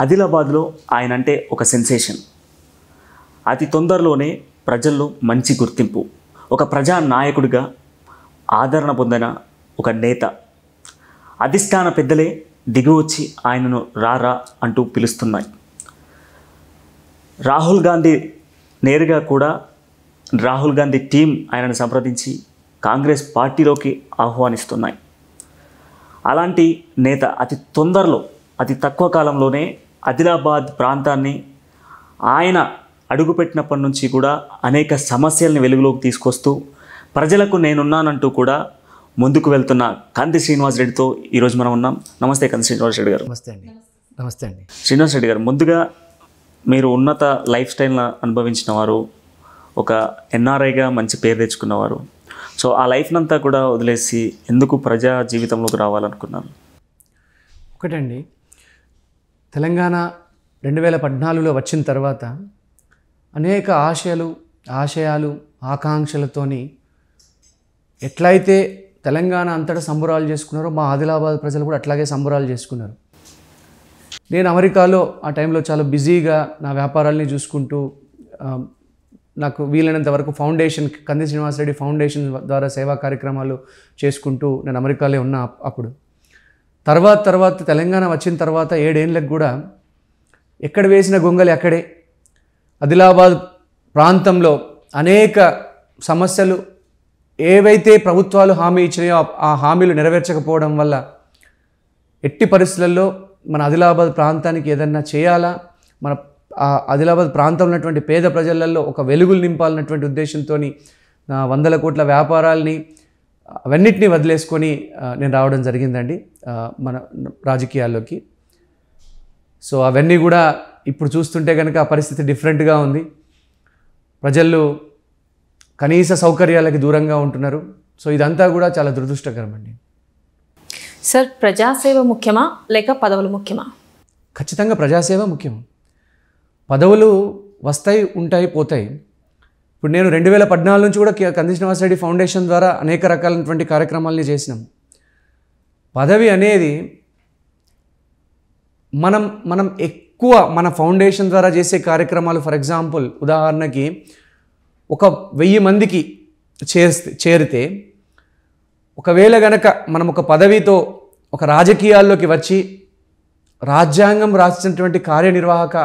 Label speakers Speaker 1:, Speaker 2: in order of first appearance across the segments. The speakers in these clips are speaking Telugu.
Speaker 1: ఆదిలాబాద్లో ఆయన అంటే ఒక సెన్సేషన్ అతి తొందరలోనే ప్రజల్లో మంచి గుర్తింపు ఒక ప్రజా నాయకుడిగా ఆదరణ పొందిన ఒక నేత అధిష్టాన పెద్దలే వచ్చి ఆయనను రారా అంటూ పిలుస్తున్నాయి రాహుల్ గాంధీ నేరుగా కూడా రాహుల్ గాంధీ టీం ఆయనను సంప్రదించి కాంగ్రెస్ పార్టీలోకి ఆహ్వానిస్తున్నాయి అలాంటి నేత అతి తొందరలో అతి తక్కువ కాలంలోనే ఆదిలాబాద్ ప్రాంతాన్ని ఆయన అడుగుపెట్టినప్పటి నుంచి కూడా అనేక సమస్యల్ని వెలుగులోకి తీసుకొస్తూ ప్రజలకు నేనున్నానంటూ కూడా ముందుకు వెళ్తున్న కాంతి శ్రీనివాస్ రెడ్డితో ఈరోజు మనం ఉన్నాం నమస్తే కంది శ్రీనివాస్ రెడ్డి గారు నమస్తే అండి నమస్తే అండి శ్రీనివాస్ రెడ్డి గారు ముందుగా మీరు ఉన్నత లైఫ్ స్టైల్ అనుభవించిన వారు ఒక ఎన్ఆర్ఐగా మంచి పేరు తెచ్చుకున్నవారు సో ఆ లైఫ్నంతా అంతా కూడా వదిలేసి ఎందుకు ప్రజా జీవితంలోకి రావాలనుకున్నాను
Speaker 2: ఒకటండి తెలంగాణ రెండు వేల పద్నాలుగులో వచ్చిన తర్వాత అనేక ఆశయాలు ఆశయాలు ఆకాంక్షలతోని ఎట్లయితే తెలంగాణ అంతటా సంబరాలు చేసుకున్నారో మా ఆదిలాబాద్ ప్రజలు కూడా అట్లాగే సంబరాలు చేసుకున్నారు నేను అమెరికాలో ఆ టైంలో చాలా బిజీగా నా వ్యాపారాల్ని చూసుకుంటూ నాకు వీలైనంత వరకు ఫౌండేషన్ కంది శ్రీనివాసరెడ్డి ఫౌండేషన్ ద్వారా సేవా కార్యక్రమాలు చేసుకుంటూ నేను అమెరికాలో ఉన్నా అప్పుడు తర్వాత తర్వాత తెలంగాణ వచ్చిన తర్వాత ఏడేళ్ళకు కూడా ఎక్కడ వేసిన గొంగలి అక్కడే ఆదిలాబాద్ ప్రాంతంలో అనేక సమస్యలు ఏవైతే ప్రభుత్వాలు హామీ ఇచ్చినాయో ఆ హామీలు నెరవేర్చకపోవడం వల్ల ఎట్టి పరిస్థితులలో మన ఆదిలాబాద్ ప్రాంతానికి ఏదన్నా చేయాలా మన ఆదిలాబాద్ ప్రాంతంలో ఉన్నటువంటి పేద ప్రజలలో ఒక వెలుగులు నింపాలన్నటువంటి ఉద్దేశంతో వందల కోట్ల వ్యాపారాల్ని అవన్నిటినీ వదిలేసుకొని నేను రావడం జరిగిందండి మన రాజకీయాల్లోకి సో అవన్నీ కూడా ఇప్పుడు చూస్తుంటే కనుక పరిస్థితి డిఫరెంట్గా ఉంది ప్రజలు కనీస సౌకర్యాలకి దూరంగా ఉంటున్నారు సో ఇదంతా కూడా చాలా దురదృష్టకరం అండి
Speaker 3: సార్ ప్రజాసేవ ముఖ్యమా లేక పదవులు ముఖ్యమా
Speaker 2: ఖచ్చితంగా ప్రజాసేవ ముఖ్యం పదవులు వస్తాయి ఉంటాయి పోతాయి ఇప్పుడు నేను రెండు వేల పద్నాలుగు నుంచి కూడా కందిశ రెడ్డి ఫౌండేషన్ ద్వారా అనేక రకాలైనటువంటి కార్యక్రమాలని చేసినాం పదవి అనేది మనం మనం ఎక్కువ మన ఫౌండేషన్ ద్వారా చేసే కార్యక్రమాలు ఫర్ ఎగ్జాంపుల్ ఉదాహరణకి ఒక వెయ్యి మందికి చేస్తే చేరితే ఒకవేళ గనక మనం ఒక పదవితో ఒక రాజకీయాల్లోకి వచ్చి రాజ్యాంగం రాసినటువంటి కార్యనిర్వాహక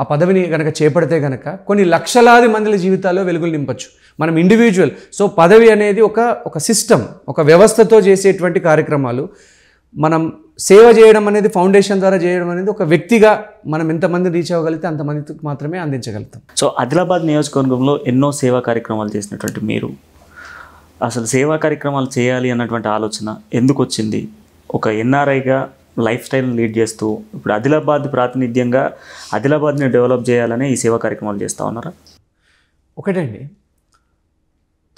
Speaker 2: ఆ పదవిని కనుక చేపడితే కనుక కొన్ని లక్షలాది మందిల జీవితాల్లో వెలుగులు నింపచ్చు మనం ఇండివిజువల్ సో పదవి అనేది ఒక ఒక సిస్టమ్ ఒక వ్యవస్థతో చేసేటువంటి కార్యక్రమాలు మనం సేవ చేయడం అనేది ఫౌండేషన్ ద్వారా చేయడం అనేది ఒక వ్యక్తిగా మనం ఎంతమంది రీచ్ అవ్వగలిగితే అంతమంది మాత్రమే అందించగలుగుతాం
Speaker 1: సో ఆదిలాబాద్ నియోజకవర్గంలో ఎన్నో సేవా కార్యక్రమాలు చేసినటువంటి మీరు అసలు సేవా కార్యక్రమాలు చేయాలి అన్నటువంటి ఆలోచన ఎందుకు వచ్చింది ఒక ఎన్ఆర్ఐగా లైఫ్ స్టైల్ లీడ్ చేస్తూ ఇప్పుడు ఆదిలాబాద్ ప్రాతినిధ్యంగా ఆదిలాబాద్ని డెవలప్ చేయాలనే ఈ సేవా కార్యక్రమాలు చేస్తూ ఉన్నారా
Speaker 2: ఒకటండి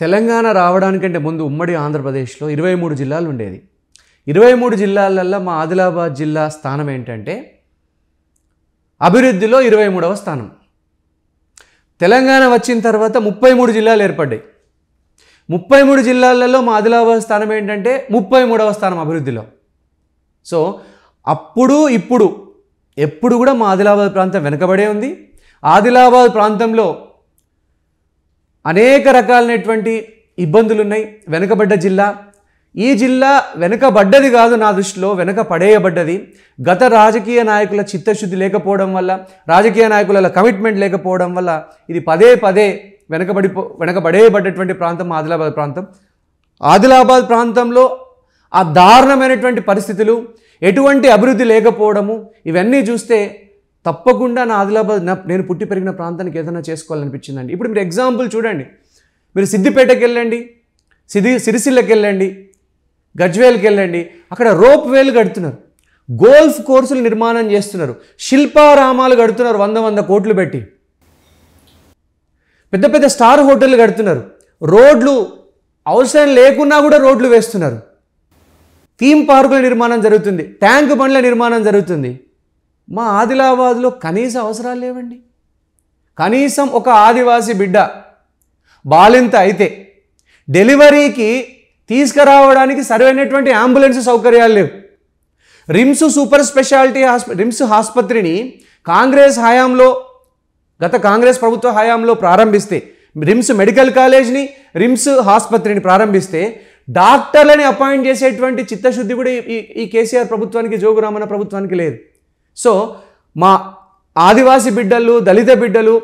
Speaker 2: తెలంగాణ రావడానికంటే ముందు ఉమ్మడి ఆంధ్రప్రదేశ్లో ఇరవై మూడు జిల్లాలు ఉండేది ఇరవై మూడు జిల్లాలల్లో మా ఆదిలాబాద్ జిల్లా స్థానం ఏంటంటే అభివృద్ధిలో ఇరవై మూడవ స్థానం తెలంగాణ వచ్చిన తర్వాత ముప్పై మూడు జిల్లాలు ఏర్పడ్డాయి ముప్పై మూడు జిల్లాలలో మా ఆదిలాబాద్ స్థానం ఏంటంటే ముప్పై మూడవ స్థానం అభివృద్ధిలో సో అప్పుడు ఇప్పుడు ఎప్పుడు కూడా మా ఆదిలాబాద్ ప్రాంతం వెనుకబడే ఉంది ఆదిలాబాద్ ప్రాంతంలో అనేక రకాలైనటువంటి ఇబ్బందులు ఉన్నాయి వెనుకబడ్డ జిల్లా ఈ జిల్లా వెనుకబడ్డది కాదు నా దృష్టిలో వెనుక పడేయబడ్డది గత రాజకీయ నాయకుల చిత్తశుద్ధి లేకపోవడం వల్ల రాజకీయ నాయకుల కమిట్మెంట్ లేకపోవడం వల్ల ఇది పదే పదే వెనకబడిపో వెనకబడేయబడ్డటువంటి ప్రాంతం ఆదిలాబాద్ ప్రాంతం ఆదిలాబాద్ ప్రాంతంలో ఆ దారుణమైనటువంటి పరిస్థితులు ఎటువంటి అభివృద్ధి లేకపోవడము ఇవన్నీ చూస్తే తప్పకుండా నా ఆదిలాబాద్ నేను పుట్టి పెరిగిన ప్రాంతానికి ఏదైనా చేసుకోవాలనిపించిందండి ఇప్పుడు మీరు ఎగ్జాంపుల్ చూడండి మీరు సిద్దిపేటకి వెళ్ళండి సిది సిరిసిల్లకి వెళ్ళండి గజ్వేల్కి వెళ్ళండి అక్కడ రోప్ వేలు కడుతున్నారు గోల్ఫ్ కోర్సులు నిర్మాణం చేస్తున్నారు శిల్పారామాలు కడుతున్నారు వంద వంద కోట్లు పెట్టి పెద్ద పెద్ద స్టార్ హోటళ్ళు కడుతున్నారు రోడ్లు అవసరం లేకున్నా కూడా రోడ్లు వేస్తున్నారు థీమ్ పార్కుల నిర్మాణం జరుగుతుంది ట్యాంక్ బండ్ల నిర్మాణం జరుగుతుంది మా ఆదిలాబాద్లో కనీస అవసరాలు లేవండి కనీసం ఒక ఆదివాసీ బిడ్డ బాలింత అయితే డెలివరీకి తీసుకురావడానికి సరైనటువంటి అంబులెన్స్ సౌకర్యాలు లేవు రిమ్స్ సూపర్ స్పెషాలిటీ హాస్ప రిమ్స్ ఆసుపత్రిని కాంగ్రెస్ హయాంలో గత కాంగ్రెస్ ప్రభుత్వ హయాంలో ప్రారంభిస్తే రిమ్స్ మెడికల్ కాలేజ్ని రిమ్స్ ఆసుపత్రిని ప్రారంభిస్తే డాక్టర్లని అపాయింట్ చేసేటువంటి చిత్తశుద్ధి కూడా ఈ ఈ కేసీఆర్ ప్రభుత్వానికి రామన్న ప్రభుత్వానికి లేదు సో మా ఆదివాసీ బిడ్డలు దళిత బిడ్డలు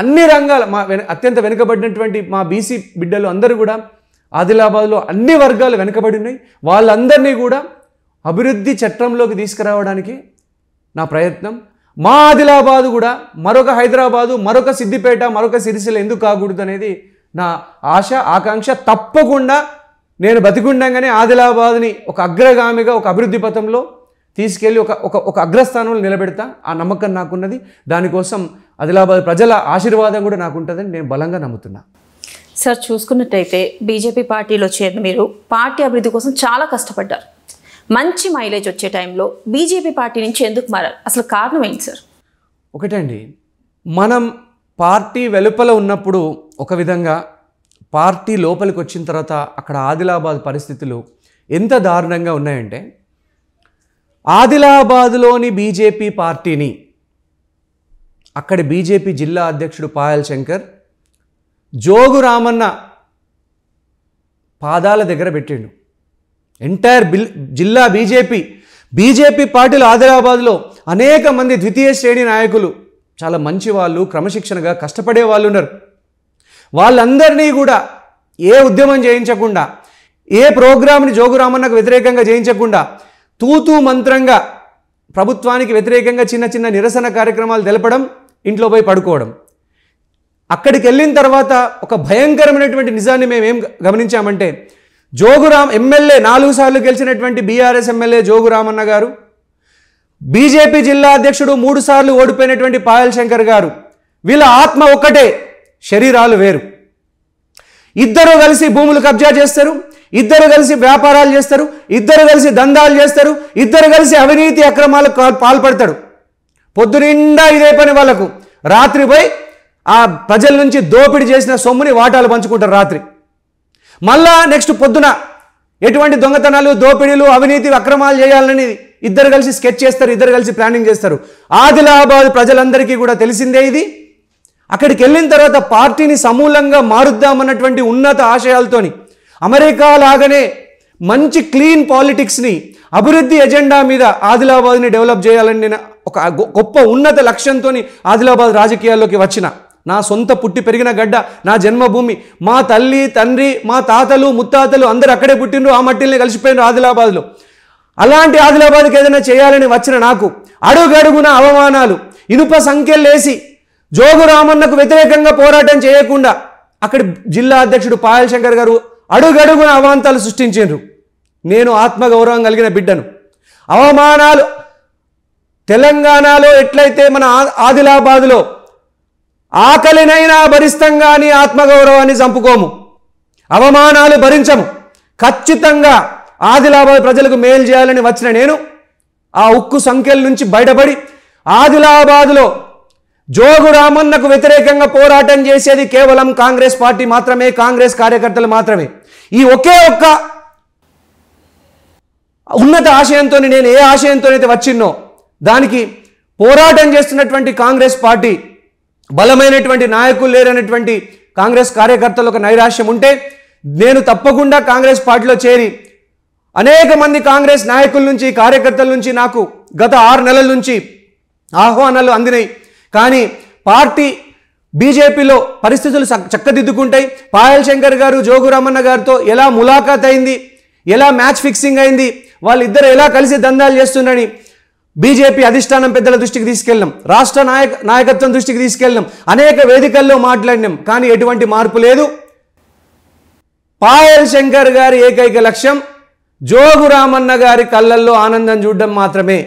Speaker 2: అన్ని రంగాల మా అత్యంత వెనుకబడినటువంటి మా బీసీ బిడ్డలు అందరూ కూడా ఆదిలాబాద్లో అన్ని వర్గాలు వెనుకబడి ఉన్నాయి వాళ్ళందరినీ కూడా అభివృద్ధి చట్టంలోకి తీసుకురావడానికి నా ప్రయత్నం మా ఆదిలాబాదు కూడా మరొక హైదరాబాదు మరొక సిద్దిపేట మరొక సిరిసిల ఎందుకు కాకూడదు అనేది నా ఆశ ఆకాంక్ష తప్పకుండా నేను బతికుండగానే ఆదిలాబాద్ని ఒక అగ్రగామిగా ఒక అభివృద్ధి పథంలో తీసుకెళ్ళి ఒక ఒక ఒక అగ్రస్థానంలో నిలబెడతా ఆ నమ్మకం నాకున్నది దానికోసం ఆదిలాబాద్ ప్రజల ఆశీర్వాదం కూడా నాకు ఉంటుందని నేను బలంగా నమ్ముతున్నా
Speaker 3: సార్ చూసుకున్నట్టయితే బీజేపీ పార్టీలో చేరిన మీరు పార్టీ అభివృద్ధి కోసం చాలా కష్టపడ్డారు మంచి మైలేజ్ వచ్చే టైంలో బీజేపీ పార్టీ నుంచి ఎందుకు మారారు అసలు కారణం ఏంటి సార్
Speaker 2: ఒకటండి మనం పార్టీ వెలుపల ఉన్నప్పుడు ఒక విధంగా పార్టీ లోపలికి వచ్చిన తర్వాత అక్కడ ఆదిలాబాద్ పరిస్థితులు ఎంత దారుణంగా ఉన్నాయంటే ఆదిలాబాద్లోని బీజేపీ పార్టీని అక్కడి బీజేపీ జిల్లా అధ్యక్షుడు పాయల్ శంకర్ జోగు రామన్న పాదాల దగ్గర పెట్టిండు ఎంటైర్ బిల్ జిల్లా బీజేపీ బీజేపీ పార్టీలు ఆదిలాబాద్లో అనేక మంది ద్వితీయ శ్రేణి నాయకులు చాలా మంచి వాళ్ళు క్రమశిక్షణగా కష్టపడే వాళ్ళు ఉన్నారు వాళ్ళందరినీ కూడా ఏ ఉద్యమం చేయించకుండా ఏ ప్రోగ్రామ్ని జోగురామన్నకు వ్యతిరేకంగా చేయించకుండా తూతూ మంత్రంగా ప్రభుత్వానికి వ్యతిరేకంగా చిన్న చిన్న నిరసన కార్యక్రమాలు తెలపడం ఇంట్లో పోయి పడుకోవడం అక్కడికి వెళ్ళిన తర్వాత ఒక భయంకరమైనటువంటి నిజాన్ని మేము ఏం గమనించామంటే జోగురామ్ ఎమ్మెల్యే నాలుగు సార్లు గెలిచినటువంటి బీఆర్ఎస్ ఎమ్మెల్యే జోగురామన్న గారు బీజేపీ జిల్లా అధ్యక్షుడు మూడుసార్లు ఓడిపోయినటువంటి పాయల్ శంకర్ గారు వీళ్ళ ఆత్మ ఒక్కటే శరీరాలు వేరు ఇద్దరు కలిసి భూములు కబ్జా చేస్తారు ఇద్దరు కలిసి వ్యాపారాలు చేస్తారు ఇద్దరు కలిసి దందాలు చేస్తారు ఇద్దరు కలిసి అవినీతి అక్రమాలకు పాల్పడతాడు పొద్దునిండా ఇదే పని వాళ్ళకు రాత్రి పోయి ఆ ప్రజల నుంచి దోపిడీ చేసిన సొమ్ముని వాటాలు పంచుకుంటారు రాత్రి మళ్ళా నెక్స్ట్ పొద్దున ఎటువంటి దొంగతనాలు దోపిడీలు అవినీతి అక్రమాలు చేయాలని ఇద్దరు కలిసి స్కెచ్ చేస్తారు ఇద్దరు కలిసి ప్లానింగ్ చేస్తారు ఆదిలాబాద్ ప్రజలందరికీ కూడా తెలిసిందే ఇది అక్కడికి వెళ్ళిన తర్వాత పార్టీని సమూలంగా మారుద్దామన్నటువంటి ఉన్నత ఆశయాలతోని అమెరికా లాగానే మంచి క్లీన్ పాలిటిక్స్ని అభివృద్ధి ఎజెండా మీద ఆదిలాబాద్ని డెవలప్ చేయాలని నేను ఒక గొప్ప ఉన్నత లక్ష్యంతో ఆదిలాబాద్ రాజకీయాల్లోకి వచ్చిన నా సొంత పుట్టి పెరిగిన గడ్డ నా జన్మభూమి మా తల్లి తండ్రి మా తాతలు ముత్తాతలు అందరు అక్కడే పుట్టినరు ఆ మట్టిల్ని కలిసిపోయినారు ఆదిలాబాద్లో అలాంటి ఆదిలాబాద్కి ఏదైనా చేయాలని వచ్చిన నాకు అడుగడుగున అవమానాలు ఇనుప సంఖ్యలేసి జోగు రామన్నకు వ్యతిరేకంగా పోరాటం చేయకుండా అక్కడ జిల్లా అధ్యక్షుడు పాయల్ శంకర్ గారు అడుగడుగున అవాంతాలు సృష్టించారు నేను ఆత్మగౌరవం కలిగిన బిడ్డను అవమానాలు తెలంగాణలో ఎట్లయితే మన ఆదిలాబాదులో ఆకలినైనా భరిస్తాం కానీ ఆత్మగౌరవాన్ని చంపుకోము అవమానాలు భరించము ఖచ్చితంగా ఆదిలాబాద్ ప్రజలకు మేలు చేయాలని వచ్చిన నేను ఆ ఉక్కు సంఖ్యల నుంచి బయటపడి ఆదిలాబాదులో జోగు రామన్నకు వ్యతిరేకంగా పోరాటం చేసేది కేవలం కాంగ్రెస్ పార్టీ మాత్రమే కాంగ్రెస్ కార్యకర్తలు మాత్రమే ఈ ఒకే ఒక్క ఉన్నత ఆశయంతో నేను ఏ ఆశయంతోనైతే వచ్చిన్నో దానికి పోరాటం చేస్తున్నటువంటి కాంగ్రెస్ పార్టీ బలమైనటువంటి నాయకులు లేరనేటువంటి కాంగ్రెస్ కార్యకర్తలకు నైరాశ్యం ఉంటే నేను తప్పకుండా కాంగ్రెస్ పార్టీలో చేరి అనేక మంది కాంగ్రెస్ నాయకుల నుంచి కార్యకర్తల నుంచి నాకు గత ఆరు నెలల నుంచి ఆహ్వానాలు అందినాయి కానీ పార్టీ బీజేపీలో పరిస్థితులు చక్కదిద్దుకుంటాయి పాయల్ శంకర్ గారు జోగు రామన్న గారితో ఎలా ములాఖాత్ అయింది ఎలా మ్యాచ్ ఫిక్సింగ్ అయింది వాళ్ళిద్దరు ఎలా కలిసి దందాలు చేస్తున్నారని బీజేపీ అధిష్టానం పెద్దల దృష్టికి తీసుకెళ్ళాం రాష్ట్ర నాయక నాయకత్వం దృష్టికి తీసుకెళ్ళాం అనేక వేదికల్లో మాట్లాడినాం కానీ ఎటువంటి మార్పు లేదు పాయల్ శంకర్ గారి ఏకైక లక్ష్యం జోగు రామన్న గారి కళ్ళల్లో ఆనందం చూడడం మాత్రమే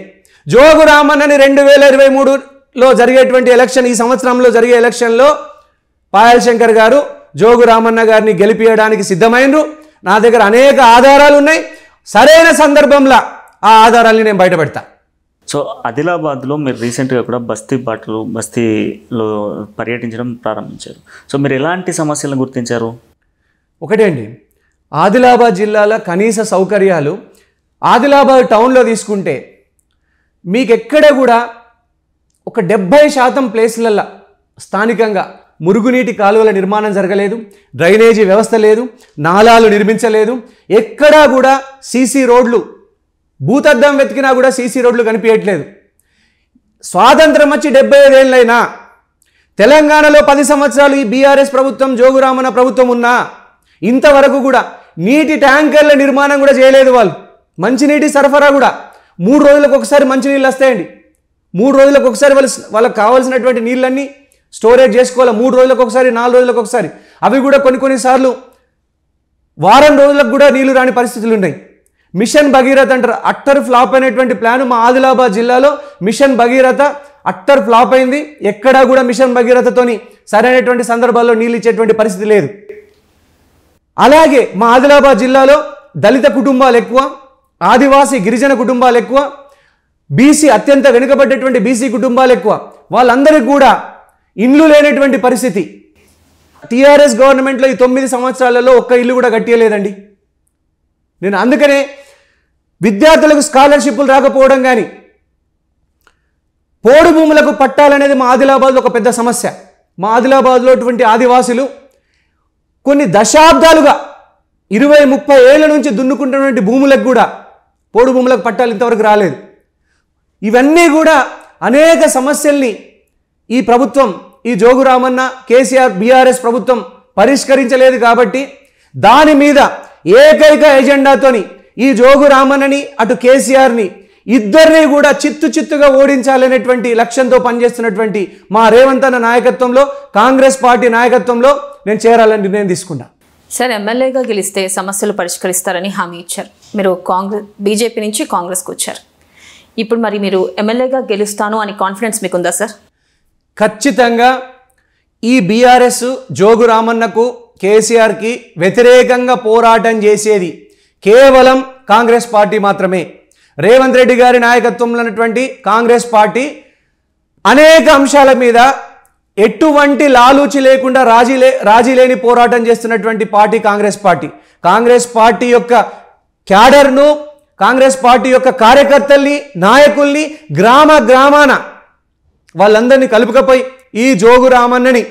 Speaker 2: జోగు రామన్నని రెండు వేల ఇరవై మూడు లో జరిగేటువంటి ఎలక్షన్ ఈ సంవత్సరంలో జరిగే ఎలక్షన్లో పాయల్ శంకర్ గారు జోగు రామన్న గారిని గెలిపించడానికి సిద్ధమైనరు నా దగ్గర అనేక ఆధారాలు ఉన్నాయి సరైన సందర్భంలో ఆ ఆధారాలని నేను బయటపెడతా
Speaker 1: సో ఆదిలాబాద్లో మీరు రీసెంట్గా కూడా బస్తీ బాటలు బస్తీలో పర్యటించడం ప్రారంభించారు సో మీరు ఎలాంటి సమస్యలను గుర్తించారు
Speaker 2: ఒకటే అండి ఆదిలాబాద్ జిల్లాలో కనీస సౌకర్యాలు ఆదిలాబాద్ టౌన్లో తీసుకుంటే మీకు ఎక్కడ కూడా ఒక డెబ్భై శాతం ప్లేసులల్లో స్థానికంగా మురుగునీటి కాలువల నిర్మాణం జరగలేదు డ్రైనేజీ వ్యవస్థ లేదు నాలాలు నిర్మించలేదు ఎక్కడా కూడా సీసీ రోడ్లు భూతద్దం వెతికినా కూడా సీసీ రోడ్లు కనిపించట్లేదు స్వాతంత్రం వచ్చి డెబ్బై ఐదేళ్ళైనా తెలంగాణలో పది సంవత్సరాలు ఈ బీఆర్ఎస్ ప్రభుత్వం జోగురామన్న ప్రభుత్వం ఉన్నా ఇంతవరకు కూడా నీటి ట్యాంకర్ల నిర్మాణం కూడా చేయలేదు వాళ్ళు మంచినీటి సరఫరా కూడా మూడు రోజులకు ఒకసారి మంచినీళ్ళు వస్తాయండి మూడు రోజులకు ఒకసారి వాళ్ళు వాళ్ళకి కావాల్సినటువంటి నీళ్ళన్నీ స్టోరేజ్ చేసుకోవాలి మూడు రోజులకు ఒకసారి నాలుగు రోజులకు ఒకసారి అవి కూడా కొన్ని కొన్నిసార్లు వారం రోజులకు కూడా నీళ్లు రాని పరిస్థితులు ఉన్నాయి మిషన్ భగీరథ అంటారు అట్టర్ ఫ్లాప్ అయినటువంటి ప్లాన్ మా ఆదిలాబాద్ జిల్లాలో మిషన్ భగీరథ అట్టర్ ఫ్లాప్ అయింది ఎక్కడా కూడా మిషన్ భగీరథతోని సరైనటువంటి సందర్భాల్లో నీళ్ళు ఇచ్చేటువంటి పరిస్థితి లేదు అలాగే మా ఆదిలాబాద్ జిల్లాలో దళిత కుటుంబాలు ఎక్కువ ఆదివాసీ గిరిజన కుటుంబాలు ఎక్కువ బీసీ అత్యంత వెనుకబడ్డటువంటి బీసీ కుటుంబాలు ఎక్కువ వాళ్ళందరికీ కూడా ఇండ్లు లేనటువంటి పరిస్థితి టీఆర్ఎస్ గవర్నమెంట్లో ఈ తొమ్మిది సంవత్సరాలలో ఒక్క ఇల్లు కూడా కట్టియలేదండి నేను అందుకనే విద్యార్థులకు స్కాలర్షిప్లు రాకపోవడం కానీ పోడు భూములకు పట్టాలనేది మా ఆదిలాబాద్లో ఒక పెద్ద సమస్య మా ఆదిలాబాద్లో ఆదివాసులు కొన్ని దశాబ్దాలుగా ఇరవై ముప్పై ఏళ్ళ నుంచి దున్నుకుంటున్నటువంటి భూములకు కూడా పోడు భూములకు పట్టాలు ఇంతవరకు రాలేదు ఇవన్నీ కూడా అనేక సమస్యల్ని ఈ ప్రభుత్వం ఈ జోగురామన్న కేసీఆర్ బీఆర్ఎస్ ప్రభుత్వం పరిష్కరించలేదు కాబట్టి దాని మీద ఏకైక ఎజెండాతోని ఈ జోగు రామన్నని అటు కేసీఆర్ని ఇద్దరిని కూడా చిత్తు చిత్తుగా ఓడించాలనేటువంటి లక్ష్యంతో పనిచేస్తున్నటువంటి మా రేవంత్ అన్న నాయకత్వంలో కాంగ్రెస్ పార్టీ నాయకత్వంలో నేను చేరాలని నిర్ణయం తీసుకున్నా
Speaker 3: సార్ ఎమ్మెల్యేగా గెలిస్తే సమస్యలు పరిష్కరిస్తారని హామీ ఇచ్చారు మీరు కాంగ్రెస్ బీజేపీ నుంచి కాంగ్రెస్కి వచ్చారు ఇప్పుడు మరి మీరు ఎమ్మెల్యేగా గెలుస్తాను అని కాన్ఫిడెన్స్ మీకుందా సార్
Speaker 2: ఖచ్చితంగా ఈ బీఆర్ఎస్ జోగు రామన్నకు కేసీఆర్కి వ్యతిరేకంగా పోరాటం చేసేది కేవలం కాంగ్రెస్ పార్టీ మాత్రమే రేవంత్ రెడ్డి గారి నాయకత్వంలో ఉన్నటువంటి కాంగ్రెస్ పార్టీ అనేక అంశాల మీద ఎటువంటి లాలూచి లేకుండా రాజీ లే రాజీ లేని పోరాటం చేస్తున్నటువంటి party Congress party Congress party యొక్క క్యాడర్ను కాంగ్రెస్ పార్టీ యొక్క కార్యకర్తల్ని నాయకుల్ని గ్రామ గ్రామాన వాళ్ళందరినీ కలుపుకపోయి ఈ జోగు రామన్నని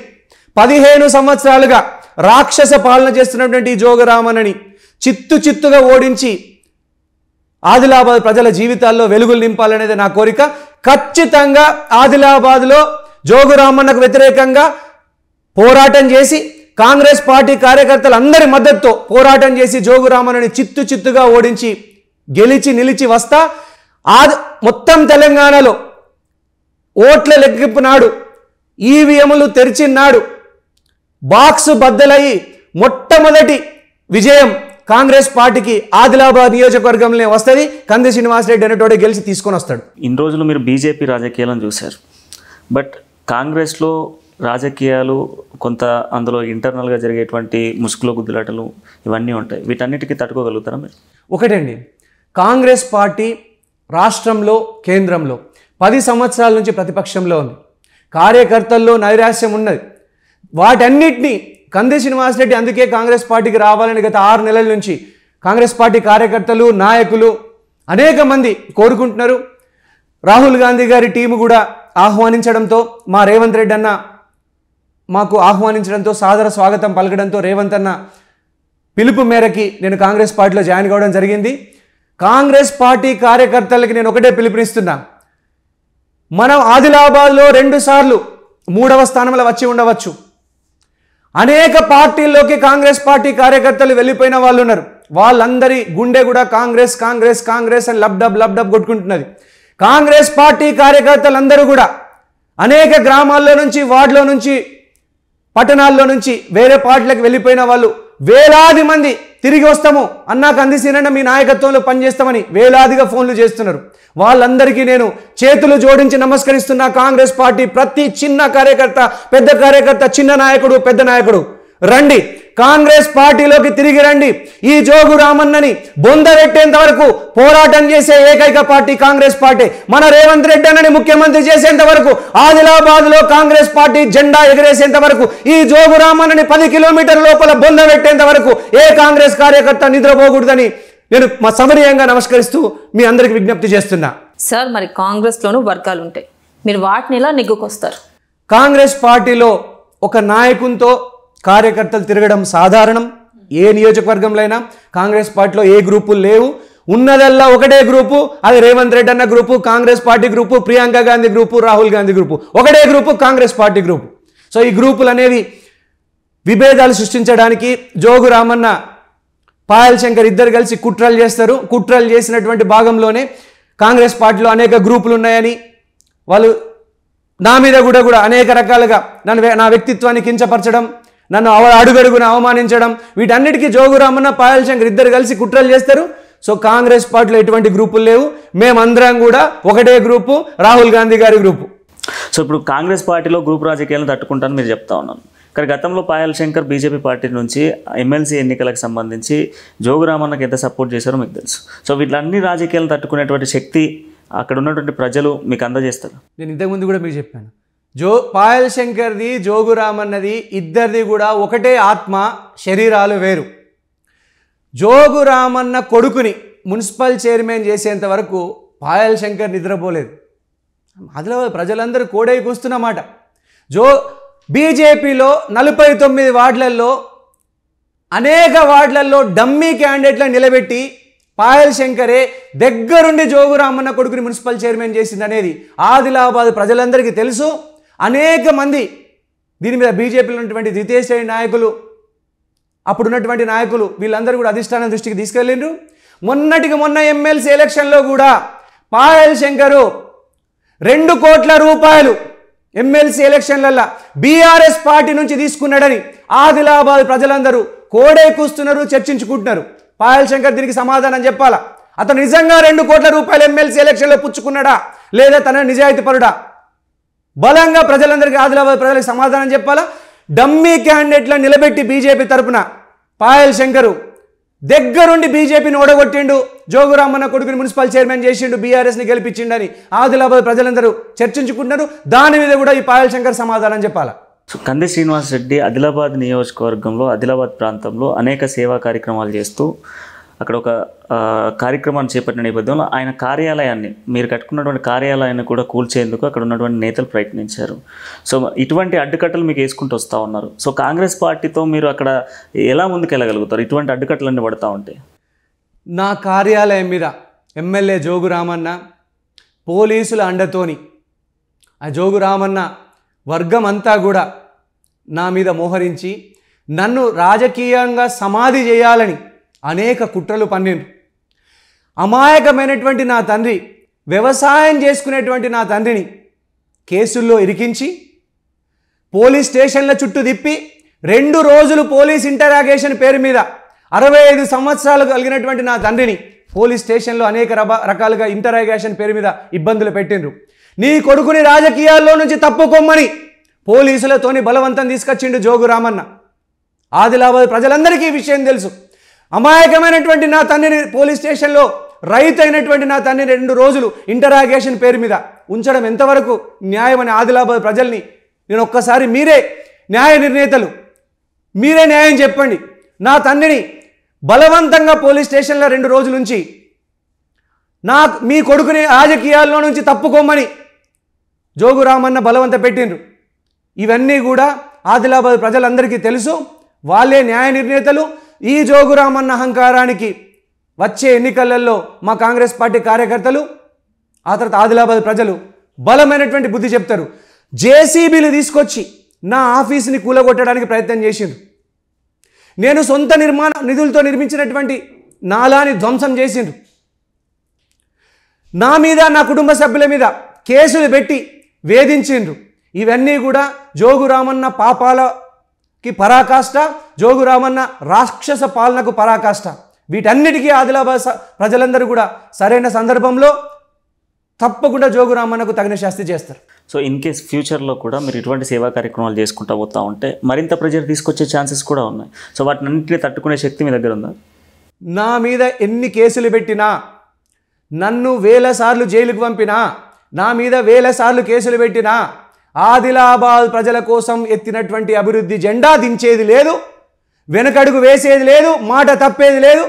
Speaker 2: పదిహేను సంవత్సరాలుగా రాక్షస పాలన చేస్తున్నటువంటి ఈ జోగు రామన్నని చిత్తు చిత్తుగా ఓడించి ఆదిలాబాద్ ప్రజల జీవితాల్లో వెలుగులు నింపాలనేది నా కోరిక ఖచ్చితంగా ఆదిలాబాద్లో జోగు రామన్నకు వ్యతిరేకంగా పోరాటం చేసి కాంగ్రెస్ పార్టీ కార్యకర్తలందరి మద్దతుతో పోరాటం చేసి జోగు రామన్నని చిత్తు చిత్తుగా ఓడించి గెలిచి నిలిచి వస్తా ఆ మొత్తం తెలంగాణలో ఓట్ల లెక్కింపు నాడు ఈవీఎంలు తెరిచిన్నాడు బాక్స్ బద్దలయ్యి మొట్టమొదటి విజయం కాంగ్రెస్ పార్టీకి ఆదిలాబాద్
Speaker 1: నియోజకవర్గంలో వస్తుంది కంది శ్రీనివాసరెడ్డి అనేటోడే గెలిచి తీసుకొని వస్తాడు ఇన్ని రోజులు మీరు బీజేపీ రాజకీయాలను చూశారు బట్ కాంగ్రెస్లో రాజకీయాలు కొంత అందులో ఇంటర్నల్గా జరిగేటువంటి ముసుగులో గుద్దులాటలు ఇవన్నీ ఉంటాయి వీటన్నిటికీ తట్టుకోగలుగుతారా మీరు ఒకటండి
Speaker 2: కాంగ్రెస్ పార్టీ రాష్ట్రంలో కేంద్రంలో పది సంవత్సరాల నుంచి ప్రతిపక్షంలో ఉంది కార్యకర్తల్లో నైరాశ్యం ఉన్నది వాటన్నిటినీ కంది శ్రీనివాసరెడ్డి అందుకే కాంగ్రెస్ పార్టీకి రావాలని గత ఆరు నెలల నుంచి కాంగ్రెస్ పార్టీ కార్యకర్తలు నాయకులు అనేక మంది కోరుకుంటున్నారు రాహుల్ గాంధీ గారి టీము కూడా ఆహ్వానించడంతో మా రేవంత్ రెడ్డి అన్న మాకు ఆహ్వానించడంతో సాదర స్వాగతం పలకడంతో రేవంత్ అన్న పిలుపు మేరకి నేను కాంగ్రెస్ పార్టీలో జాయిన్ కావడం జరిగింది కాంగ్రెస్ పార్టీ కార్యకర్తలకి నేను ఒకటే పిలుపునిస్తున్నా మనం ఆదిలాబాద్లో రెండుసార్లు మూడవ స్థానంలో వచ్చి ఉండవచ్చు అనేక పార్టీల్లోకి కాంగ్రెస్ పార్టీ కార్యకర్తలు వెళ్ళిపోయిన వాళ్ళు ఉన్నారు వాళ్ళందరి గుండె కూడా కాంగ్రెస్ కాంగ్రెస్ కాంగ్రెస్ అని లబ్డబ్ లబ్డబ్ కొట్టుకుంటున్నది కాంగ్రెస్ పార్టీ కార్యకర్తలందరూ కూడా అనేక గ్రామాల్లో నుంచి వార్డులో నుంచి పట్టణాల్లో నుంచి వేరే పార్టీలకు వెళ్ళిపోయిన వాళ్ళు వేలాది మంది తిరిగి వస్తాము అన్నాకు అందిసేనన్న మీ నాయకత్వంలో పనిచేస్తామని వేలాదిగా ఫోన్లు చేస్తున్నారు వాళ్ళందరికీ నేను చేతులు జోడించి నమస్కరిస్తున్న కాంగ్రెస్ పార్టీ ప్రతి చిన్న కార్యకర్త పెద్ద కార్యకర్త చిన్న నాయకుడు పెద్ద నాయకుడు రండి కాంగ్రెస్ పార్టీలోకి తిరిగి రండి ఈ జోగు రామన్నని బొందరెట్టేంత వరకు పోరాటం చేసే ఏకైక పార్టీ కాంగ్రెస్ పార్టీ మన రేవంత్ రెడ్డి అన్నని ముఖ్యమంత్రి చేసేంత వరకు ఆదిలాబాద్ లో కాంగ్రెస్ పార్టీ జెండా ఎగిరేసేంత వరకు ఈ జోగు రామన్నని పది కిలోమీటర్ లోపల బొంద పెట్టేంత వరకు ఏ కాంగ్రెస్ కార్యకర్త నిద్రపోకూడదని నేను మా సమనీయంగా నమస్కరిస్తూ మీ అందరికి విజ్ఞప్తి చేస్తున్నా
Speaker 3: సార్ మరి కాంగ్రెస్లోనూ వర్గాలు ఉంటాయి మీరు వాటిని ఎలా నెగ్గుకొస్తారు
Speaker 2: కాంగ్రెస్ పార్టీలో ఒక నాయకునితో కార్యకర్తలు తిరగడం సాధారణం ఏ నియోజకవర్గంలో అయినా కాంగ్రెస్ పార్టీలో ఏ గ్రూపులు లేవు ఉన్నదల్లా ఒకటే గ్రూపు అది రేవంత్ రెడ్డి అన్న group Congress party group Priyanka Gandhi group Rahul Gandhi group ఒకటే group Congress party group so ఈ గ్రూపులు అనేవి విభేదాలు సృష్టించడానికి జోగు రామన్న పాయల్ శంకర్ ఇద్దరు కలిసి కుట్రలు చేస్తారు కుట్రలు చేసినటువంటి భాగంలోనే కాంగ్రెస్ పార్టీలో అనేక గ్రూపులు ఉన్నాయని వాళ్ళు నా మీద కూడా కూడా అనేక రకాలుగా నన్ను నా వ్యక్తిత్వాన్ని కించపరచడం నన్ను అవ అడుగడుగును అవమానించడం వీటన్నిటికీ జోగురామన్న పాయల్ శంకర్ ఇద్దరు కలిసి కుట్రలు చేస్తారు సో కాంగ్రెస్ పార్టీలో ఎటువంటి గ్రూపులు లేవు మేమందరం కూడా ఒకటే గ్రూపు రాహుల్ గాంధీ గారి గ్రూపు
Speaker 1: సో ఇప్పుడు కాంగ్రెస్ పార్టీలో గ్రూప్ రాజకీయాలను తట్టుకుంటాను మీరు చెప్తా ఉన్నాను కానీ గతంలో పాయల్ శంకర్ బీజేపీ పార్టీ నుంచి ఎమ్మెల్సీ ఎన్నికలకు సంబంధించి రామన్నకి ఎంత సపోర్ట్ చేశారో మీకు తెలుసు సో వీళ్ళన్ని రాజకీయాలను తట్టుకునేటువంటి శక్తి అక్కడ ఉన్నటువంటి ప్రజలు మీకు అందజేస్తారు
Speaker 2: నేను ఇంతకుముందు కూడా మీకు చెప్పాను జో పాయల్ శంకర్ది జోగురామన్నది ఇద్దరిది కూడా ఒకటే ఆత్మ శరీరాలు వేరు జోగురామన్న కొడుకుని మున్సిపల్ చైర్మన్ చేసేంత వరకు పాయల్ శంకర్ నిద్రపోలేదు ఆదిలాబాద్ ప్రజలందరూ కోడై కూస్తున్నమాట జో బీజేపీలో నలభై తొమ్మిది వార్డులలో అనేక వార్డులలో డమ్మీ క్యాండిడేట్లను నిలబెట్టి పాయల్ శంకరే దగ్గరుండి జోగురామన్న కొడుకుని మున్సిపల్ చైర్మన్ చేసింది అనేది ఆదిలాబాద్ ప్రజలందరికీ తెలుసు అనేక మంది దీని మీద బీజేపీలో ఉన్నటువంటి ద్వితీయ శ్రేణి నాయకులు అప్పుడున్నటువంటి నాయకులు వీళ్ళందరూ కూడా అధిష్టానం దృష్టికి తీసుకెళ్ళిండ్రు మొన్నటికి మొన్న ఎమ్మెల్సీ ఎలక్షన్లో కూడా పాయల్ శంకరు రెండు కోట్ల రూపాయలు ఎమ్మెల్సీ ఎలక్షన్లల్లో బీఆర్ఎస్ పార్టీ నుంచి తీసుకున్నాడని ఆదిలాబాద్ ప్రజలందరూ కోడే కూస్తున్నారు చర్చించుకుంటున్నారు పాయల్ శంకర్ దీనికి సమాధానం చెప్పాలా అతను నిజంగా రెండు కోట్ల రూపాయలు ఎమ్మెల్సీ ఎలక్షన్లో పుచ్చుకున్నాడా లేదా తన నిజాయితీ పరుడా బలంగా ప్రజలందరికీ ఆదిలాబాద్ ప్రజలకు సమాధానం చెప్పాలా డమ్మీ క్యాండిడేట్లను నిలబెట్టి బీజేపీ తరపున పాయల్ శంకరు దగ్గరుండి బీజేపీని ఓడగొట్టిండు జోగురామన్న కొడుకుని మున్సిపల్ చైర్మన్ చేసిండు బీఆర్ఎస్ని గెలిపించిండని ఆదిలాబాద్ ప్రజలందరూ చర్చించుకుంటున్నారు
Speaker 1: దాని మీద కూడా ఈ పాయల్ శంకర్ సమాధానం చెప్పాలా సో కంది శ్రీనివాసరెడ్డి ఆదిలాబాద్ నియోజకవర్గంలో ఆదిలాబాద్ ప్రాంతంలో అనేక సేవా కార్యక్రమాలు చేస్తూ అక్కడ ఒక కార్యక్రమాన్ని చేపట్టిన నేపథ్యంలో ఆయన కార్యాలయాన్ని మీరు కట్టుకున్నటువంటి కార్యాలయాన్ని కూడా కూల్చేందుకు అక్కడ ఉన్నటువంటి నేతలు ప్రయత్నించారు సో ఇటువంటి అడ్డుకట్టలు మీకు వేసుకుంటూ వస్తూ ఉన్నారు సో కాంగ్రెస్ పార్టీతో మీరు అక్కడ ఎలా ముందుకెళ్ళగలుగుతారు ఇటువంటి అడ్డుకట్టలన్నీ పడతా ఉంటాయి
Speaker 2: నా కార్యాలయం మీద ఎమ్మెల్యే జోగు రామన్న పోలీసుల అండతోని ఆ జోగు రామన్న వర్గం అంతా కూడా నా మీద మోహరించి నన్ను రాజకీయంగా సమాధి చేయాలని అనేక కుట్రలు పన్నిండు అమాయకమైనటువంటి నా తండ్రి వ్యవసాయం చేసుకునేటువంటి నా తండ్రిని కేసుల్లో ఇరికించి పోలీస్ స్టేషన్ల చుట్టూ తిప్పి రెండు రోజులు పోలీస్ ఇంటరాగేషన్ పేరు మీద అరవై ఐదు సంవత్సరాలు కలిగినటువంటి నా తండ్రిని పోలీస్ స్టేషన్లో అనేక రకాలుగా ఇంటరాగేషన్ పేరు మీద ఇబ్బందులు పెట్టిండ్రు నీ కొడుకుని రాజకీయాల్లో నుంచి తప్పుకోమ్మని పోలీసులతోని బలవంతం తీసుకొచ్చిండు జోగు రామన్న ఆదిలాబాద్ ప్రజలందరికీ ఈ విషయం తెలుసు అమాయకమైనటువంటి నా తండ్రిని పోలీస్ స్టేషన్లో రైతు అయినటువంటి నా తండ్రిని రెండు రోజులు ఇంటరాగేషన్ పేరు మీద ఉంచడం ఎంతవరకు న్యాయమని ఆదిలాబాద్ ప్రజల్ని నేను ఒక్కసారి మీరే న్యాయ నిర్ణేతలు మీరే న్యాయం చెప్పండి నా తండ్రిని బలవంతంగా పోలీస్ స్టేషన్లో రెండు రోజుల నుంచి నా మీ కొడుకుని రాజకీయాల్లో నుంచి తప్పుకోమని జోగు రామన్న బలవంత పెట్టిండ్రు ఇవన్నీ కూడా ఆదిలాబాద్ ప్రజలందరికీ తెలుసు వాళ్ళే న్యాయ నిర్ణేతలు ఈ జోగురామన్న అహంకారానికి వచ్చే ఎన్నికలలో మా కాంగ్రెస్ పార్టీ కార్యకర్తలు ఆ తర్వాత ఆదిలాబాద్ ప్రజలు బలమైనటువంటి బుద్ధి చెప్తారు జేసీబీలు తీసుకొచ్చి నా ఆఫీస్ని కూలగొట్టడానికి ప్రయత్నం చేసిండ్రు నేను సొంత నిర్మాణ నిధులతో నిర్మించినటువంటి నాలాని ధ్వంసం చేసిండు నా మీద నా కుటుంబ సభ్యుల మీద కేసులు పెట్టి వేధించిండ్రు ఇవన్నీ కూడా జోగురామన్న పాపాలకి పరాకాష్ట జోగురామన్న రామన్న రాక్షస పాలనకు పరాకాష్ట వీటన్నిటికీ ఆదిలాబాద్ ప్రజలందరూ కూడా సరైన సందర్భంలో తప్పకుండా జోగురామన్నకు రామన్నకు తగిన శాస్తి చేస్తారు
Speaker 1: సో ఇన్ కేస్ ఫ్యూచర్లో కూడా మీరు ఇటువంటి సేవా కార్యక్రమాలు చేసుకుంటా పోతా ఉంటే మరింత ప్రజలు తీసుకొచ్చే ఛాన్సెస్ కూడా ఉన్నాయి సో వాటిని అన్నింటినీ తట్టుకునే శక్తి మీ దగ్గర ఉందా
Speaker 2: నా మీద ఎన్ని కేసులు పెట్టినా నన్ను వేల సార్లు జైలుకు పంపినా నా మీద వేల సార్లు కేసులు పెట్టినా ఆదిలాబాద్ ప్రజల కోసం ఎత్తినటువంటి అభివృద్ధి జెండా దించేది లేదు వెనకడుగు వేసేది లేదు మాట తప్పేది లేదు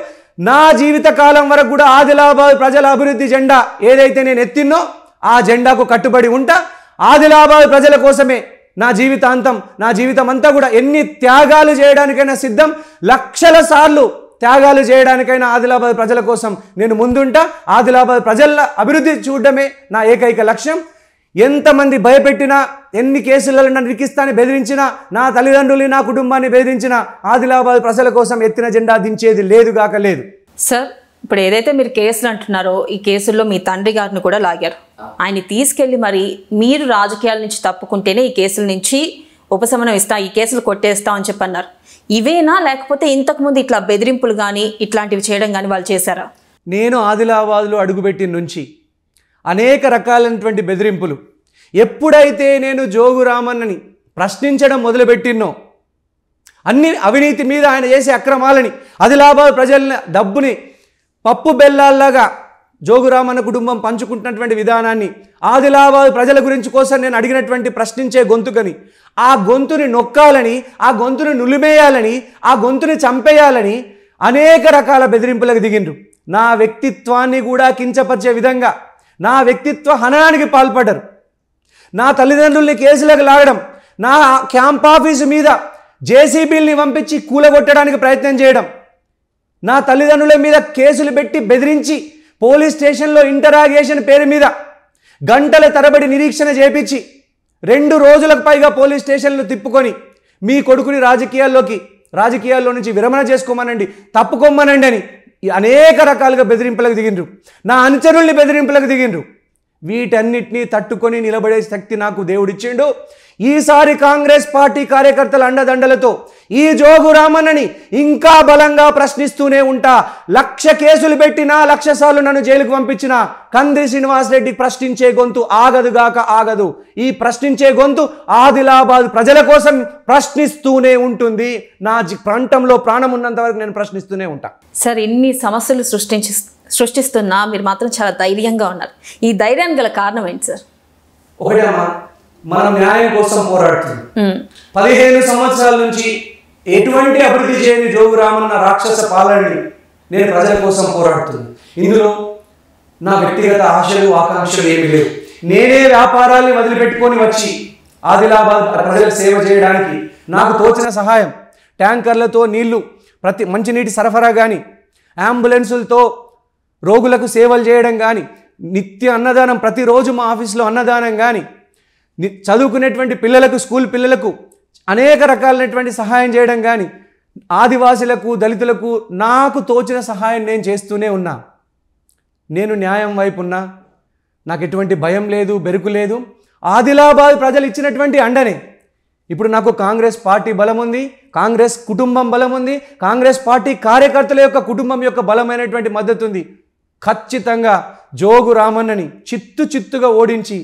Speaker 2: నా జీవిత కాలం వరకు కూడా ఆదిలాబాద్ ప్రజల అభివృద్ధి జెండా ఏదైతే నేను ఎత్తిన్నో ఆ జెండాకు కట్టుబడి ఉంటా ఆదిలాబాద్ ప్రజల కోసమే నా జీవితాంతం నా జీవితం అంతా కూడా ఎన్ని త్యాగాలు చేయడానికైనా సిద్ధం లక్షల సార్లు త్యాగాలు చేయడానికైనా ఆదిలాబాద్ ప్రజల కోసం నేను ముందుంటా ఆదిలాబాద్ ప్రజల అభివృద్ధి చూడడమే నా ఏకైక లక్ష్యం ఎంతమంది భయపెట్టినా ఎన్ని కేసులలో నన్ను రికిస్తాని బెదిరించినా నా తల్లిదండ్రులు నా కుటుంబాన్ని బెదిరించినా ఆదిలాబాద్ ప్రజల కోసం ఎత్తిన జెండా దించేది లేదుగాక లేదు
Speaker 3: సార్ ఇప్పుడు ఏదైతే మీరు కేసులు అంటున్నారో ఈ కేసుల్లో మీ తండ్రి గారిని కూడా లాగారు ఆయన తీసుకెళ్లి మరి మీరు రాజకీయాల నుంచి తప్పుకుంటేనే ఈ కేసుల నుంచి ఉపశమనం ఇస్తా ఈ కేసులు కొట్టేస్తా అని చెప్పన్నారు ఇవేనా లేకపోతే ఇంతకుముందు ఇట్లా బెదిరింపులు కానీ ఇట్లాంటివి చేయడం కానీ వాళ్ళు చేశారా నేను
Speaker 2: ఆదిలాబాద్లో అడుగుపెట్టిన నుంచి అనేక రకాలైనటువంటి బెదిరింపులు ఎప్పుడైతే నేను జోగురామన్నని ప్రశ్నించడం మొదలుపెట్టినో అన్ని అవినీతి మీద ఆయన చేసే అక్రమాలని ఆదిలాబాద్ ప్రజల డబ్బుని పప్పు బెల్లాల్లాగా జోగురామన్న కుటుంబం పంచుకుంటున్నటువంటి విధానాన్ని ఆదిలాబాద్ ప్రజల గురించి కోసం నేను అడిగినటువంటి ప్రశ్నించే గొంతుకని ఆ గొంతుని నొక్కాలని ఆ గొంతుని నులిమేయాలని ఆ గొంతుని చంపేయాలని అనేక రకాల బెదిరింపులకు దిగిండ్రు నా వ్యక్తిత్వాన్ని కూడా కించపరిచే విధంగా నా వ్యక్తిత్వ హననానికి పాల్పడ్డారు నా తల్లిదండ్రుల్ని కేసులకు లాగడం నా క్యాంప్ ఆఫీసు మీద జేసీబీల్ని పంపించి కూలగొట్టడానికి ప్రయత్నం చేయడం నా తల్లిదండ్రుల మీద కేసులు పెట్టి బెదిరించి పోలీస్ స్టేషన్లో ఇంటరాగేషన్ పేరు మీద గంటల తరబడి నిరీక్షణ చేపించి రెండు రోజులకు పైగా పోలీస్ స్టేషన్లు తిప్పుకొని మీ కొడుకుని రాజకీయాల్లోకి రాజకీయాల్లో నుంచి విరమణ చేసుకోమనండి తప్పుకోమనండి అని అనేక రకాలుగా బెదిరింపులకు దిగిండ్రు నా అనుచరుల్ని బెదిరింపులకు దిగిండ్రు వీటన్నిటినీ తట్టుకొని నిలబడే శక్తి నాకు దేవుడిచ్చిండు ఈసారి కాంగ్రెస్ పార్టీ కార్యకర్తల అండదండలతో ఈ జోగు రామన్నని ఇంకా బలంగా ప్రశ్నిస్తూనే ఉంటా లక్ష కేసులు పెట్టినా లక్ష సార్లు నన్ను జైలుకు పంపించిన కంది శ్రీనివాస్ రెడ్డి ప్రశ్నించే గొంతు ఆగదుగాక ఆగదు ఈ ప్రశ్నించే గొంతు ఆదిలాబాద్ ప్రజల కోసం ప్రశ్నిస్తూనే ఉంటుంది నా ప్రాంతంలో ప్రాణం ఉన్నంత వరకు నేను ప్రశ్నిస్తూనే ఉంటా
Speaker 3: సార్ ఇన్ని సమస్యలు సృష్టించి సృష్టిస్తున్నా మీరు మాత్రం చాలా ధైర్యంగా ఉన్నారు ఈ ధైర్యానికి గల కారణం ఏంటి సార్
Speaker 2: మన న్యాయం కోసం పోరాడుతుంది
Speaker 3: పదిహేను సంవత్సరాల నుంచి
Speaker 2: ఎటువంటి అభివృద్ధి చేయని జోగు రామన్న రాక్షస పాలనని నేను ప్రజల కోసం పోరాడుతుంది ఇందులో నా వ్యక్తిగత ఆశలు ఆకాంక్షలు ఏమి లేవు నేనే వ్యాపారాన్ని వదిలిపెట్టుకొని వచ్చి ఆదిలాబాద్ ప్రజలకు సేవ చేయడానికి నాకు తోచిన సహాయం ట్యాంకర్లతో నీళ్లు ప్రతి మంచినీటి సరఫరా కానీ అంబులెన్సులతో రోగులకు సేవలు చేయడం కానీ నిత్య అన్నదానం ప్రతిరోజు మా ఆఫీస్లో అన్నదానం కానీ చదువుకునేటువంటి పిల్లలకు స్కూల్ పిల్లలకు అనేక రకాలైనటువంటి సహాయం చేయడం కానీ ఆదివాసులకు దళితులకు నాకు తోచిన సహాయం నేను చేస్తూనే ఉన్నా నేను న్యాయం వైపు ఉన్నా నాకు ఎటువంటి భయం లేదు బెరుకు లేదు ఆదిలాబాద్ ప్రజలు ఇచ్చినటువంటి అండనే ఇప్పుడు నాకు కాంగ్రెస్ పార్టీ బలం ఉంది కాంగ్రెస్ కుటుంబం బలం ఉంది కాంగ్రెస్ పార్టీ కార్యకర్తల యొక్క కుటుంబం యొక్క బలమైనటువంటి మద్దతు ఉంది ఖచ్చితంగా జోగు రామన్నని చిత్తు చిత్తుగా ఓడించి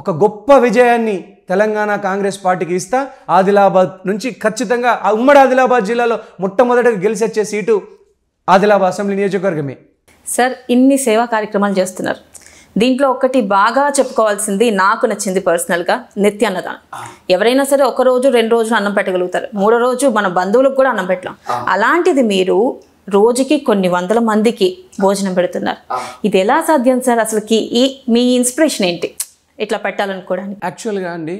Speaker 2: ఒక గొప్ప విజయాన్ని తెలంగాణ కాంగ్రెస్ పార్టీకి ఇస్తా ఆదిలాబాద్ నుంచి ఖచ్చితంగా ఆ ఉమ్మడి ఆదిలాబాద్ జిల్లాలో మొట్టమొదటిగా గెలిచొచ్చే సీటు ఆదిలాబాద్ అసెంబ్లీ నియోజకవర్గమే
Speaker 3: సార్ ఇన్ని సేవా కార్యక్రమాలు చేస్తున్నారు దీంట్లో ఒకటి బాగా చెప్పుకోవాల్సింది నాకు నచ్చింది పర్సనల్గా నిత్య అన్నదానం ఎవరైనా సరే ఒక రోజు రెండు రోజులు అన్నం పెట్టగలుగుతారు మూడో రోజు మన బంధువులకు కూడా అన్నం పెట్టలేం అలాంటిది మీరు రోజుకి కొన్ని వందల మందికి భోజనం పెడుతున్నారు ఇది ఎలా సాధ్యం సార్ అసలుకి ఈ మీ ఇన్స్పిరేషన్ ఏంటి ఇట్లా పెట్టాలనుకోవడానికి యాక్చువల్గా అండి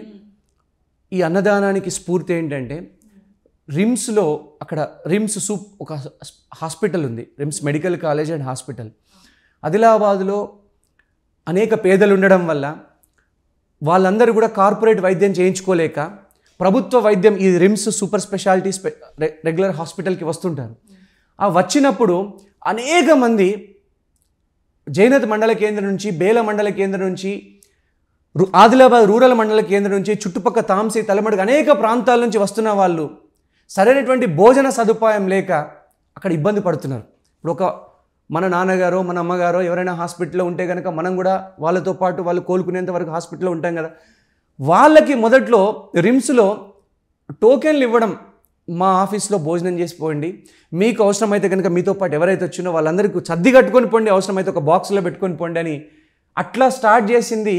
Speaker 2: ఈ అన్నదానానికి స్ఫూర్తి ఏంటంటే రిమ్స్లో అక్కడ రిమ్స్ సూప్ ఒక హాస్పిటల్ ఉంది RIMS medical college and hospital ఆదిలాబాద్లో అనేక పేదలు ఉండడం వల్ల వాళ్ళందరూ కూడా కార్పొరేట్ వైద్యం చేయించుకోలేక ప్రభుత్వ వైద్యం ఈ రిమ్స్ సూపర్ స్పెషాలిటీ స్పె రెగ్యులర్ హాస్పిటల్కి వస్తుంటారు ఆ వచ్చినప్పుడు అనేక మంది జైనత్ మండల కేంద్రం నుంచి బేల మండల కేంద్రం నుంచి ఆదిలాబాద్ రూరల్ మండల కేంద్రం నుంచి చుట్టుపక్క తాంసీ తలమడుగు అనేక ప్రాంతాల నుంచి వస్తున్న వాళ్ళు సరైనటువంటి భోజన సదుపాయం లేక అక్కడ ఇబ్బంది పడుతున్నారు ఇప్పుడు ఒక మన నాన్నగారో మన అమ్మగారో ఎవరైనా హాస్పిటల్లో ఉంటే కనుక మనం కూడా వాళ్ళతో పాటు వాళ్ళు కోలుకునేంత వరకు హాస్పిటల్లో ఉంటాం కదా వాళ్ళకి మొదట్లో రిమ్స్లో టోకెన్లు ఇవ్వడం మా ఆఫీస్లో భోజనం చేసిపోండి మీకు అవసరమైతే కనుక మీతో పాటు ఎవరైతే వచ్చినో వాళ్ళందరికీ సర్ది కట్టుకొని పోండి అవసరమైతే ఒక బాక్స్లో పెట్టుకొని పోండి అని అట్లా స్టార్ట్ చేసింది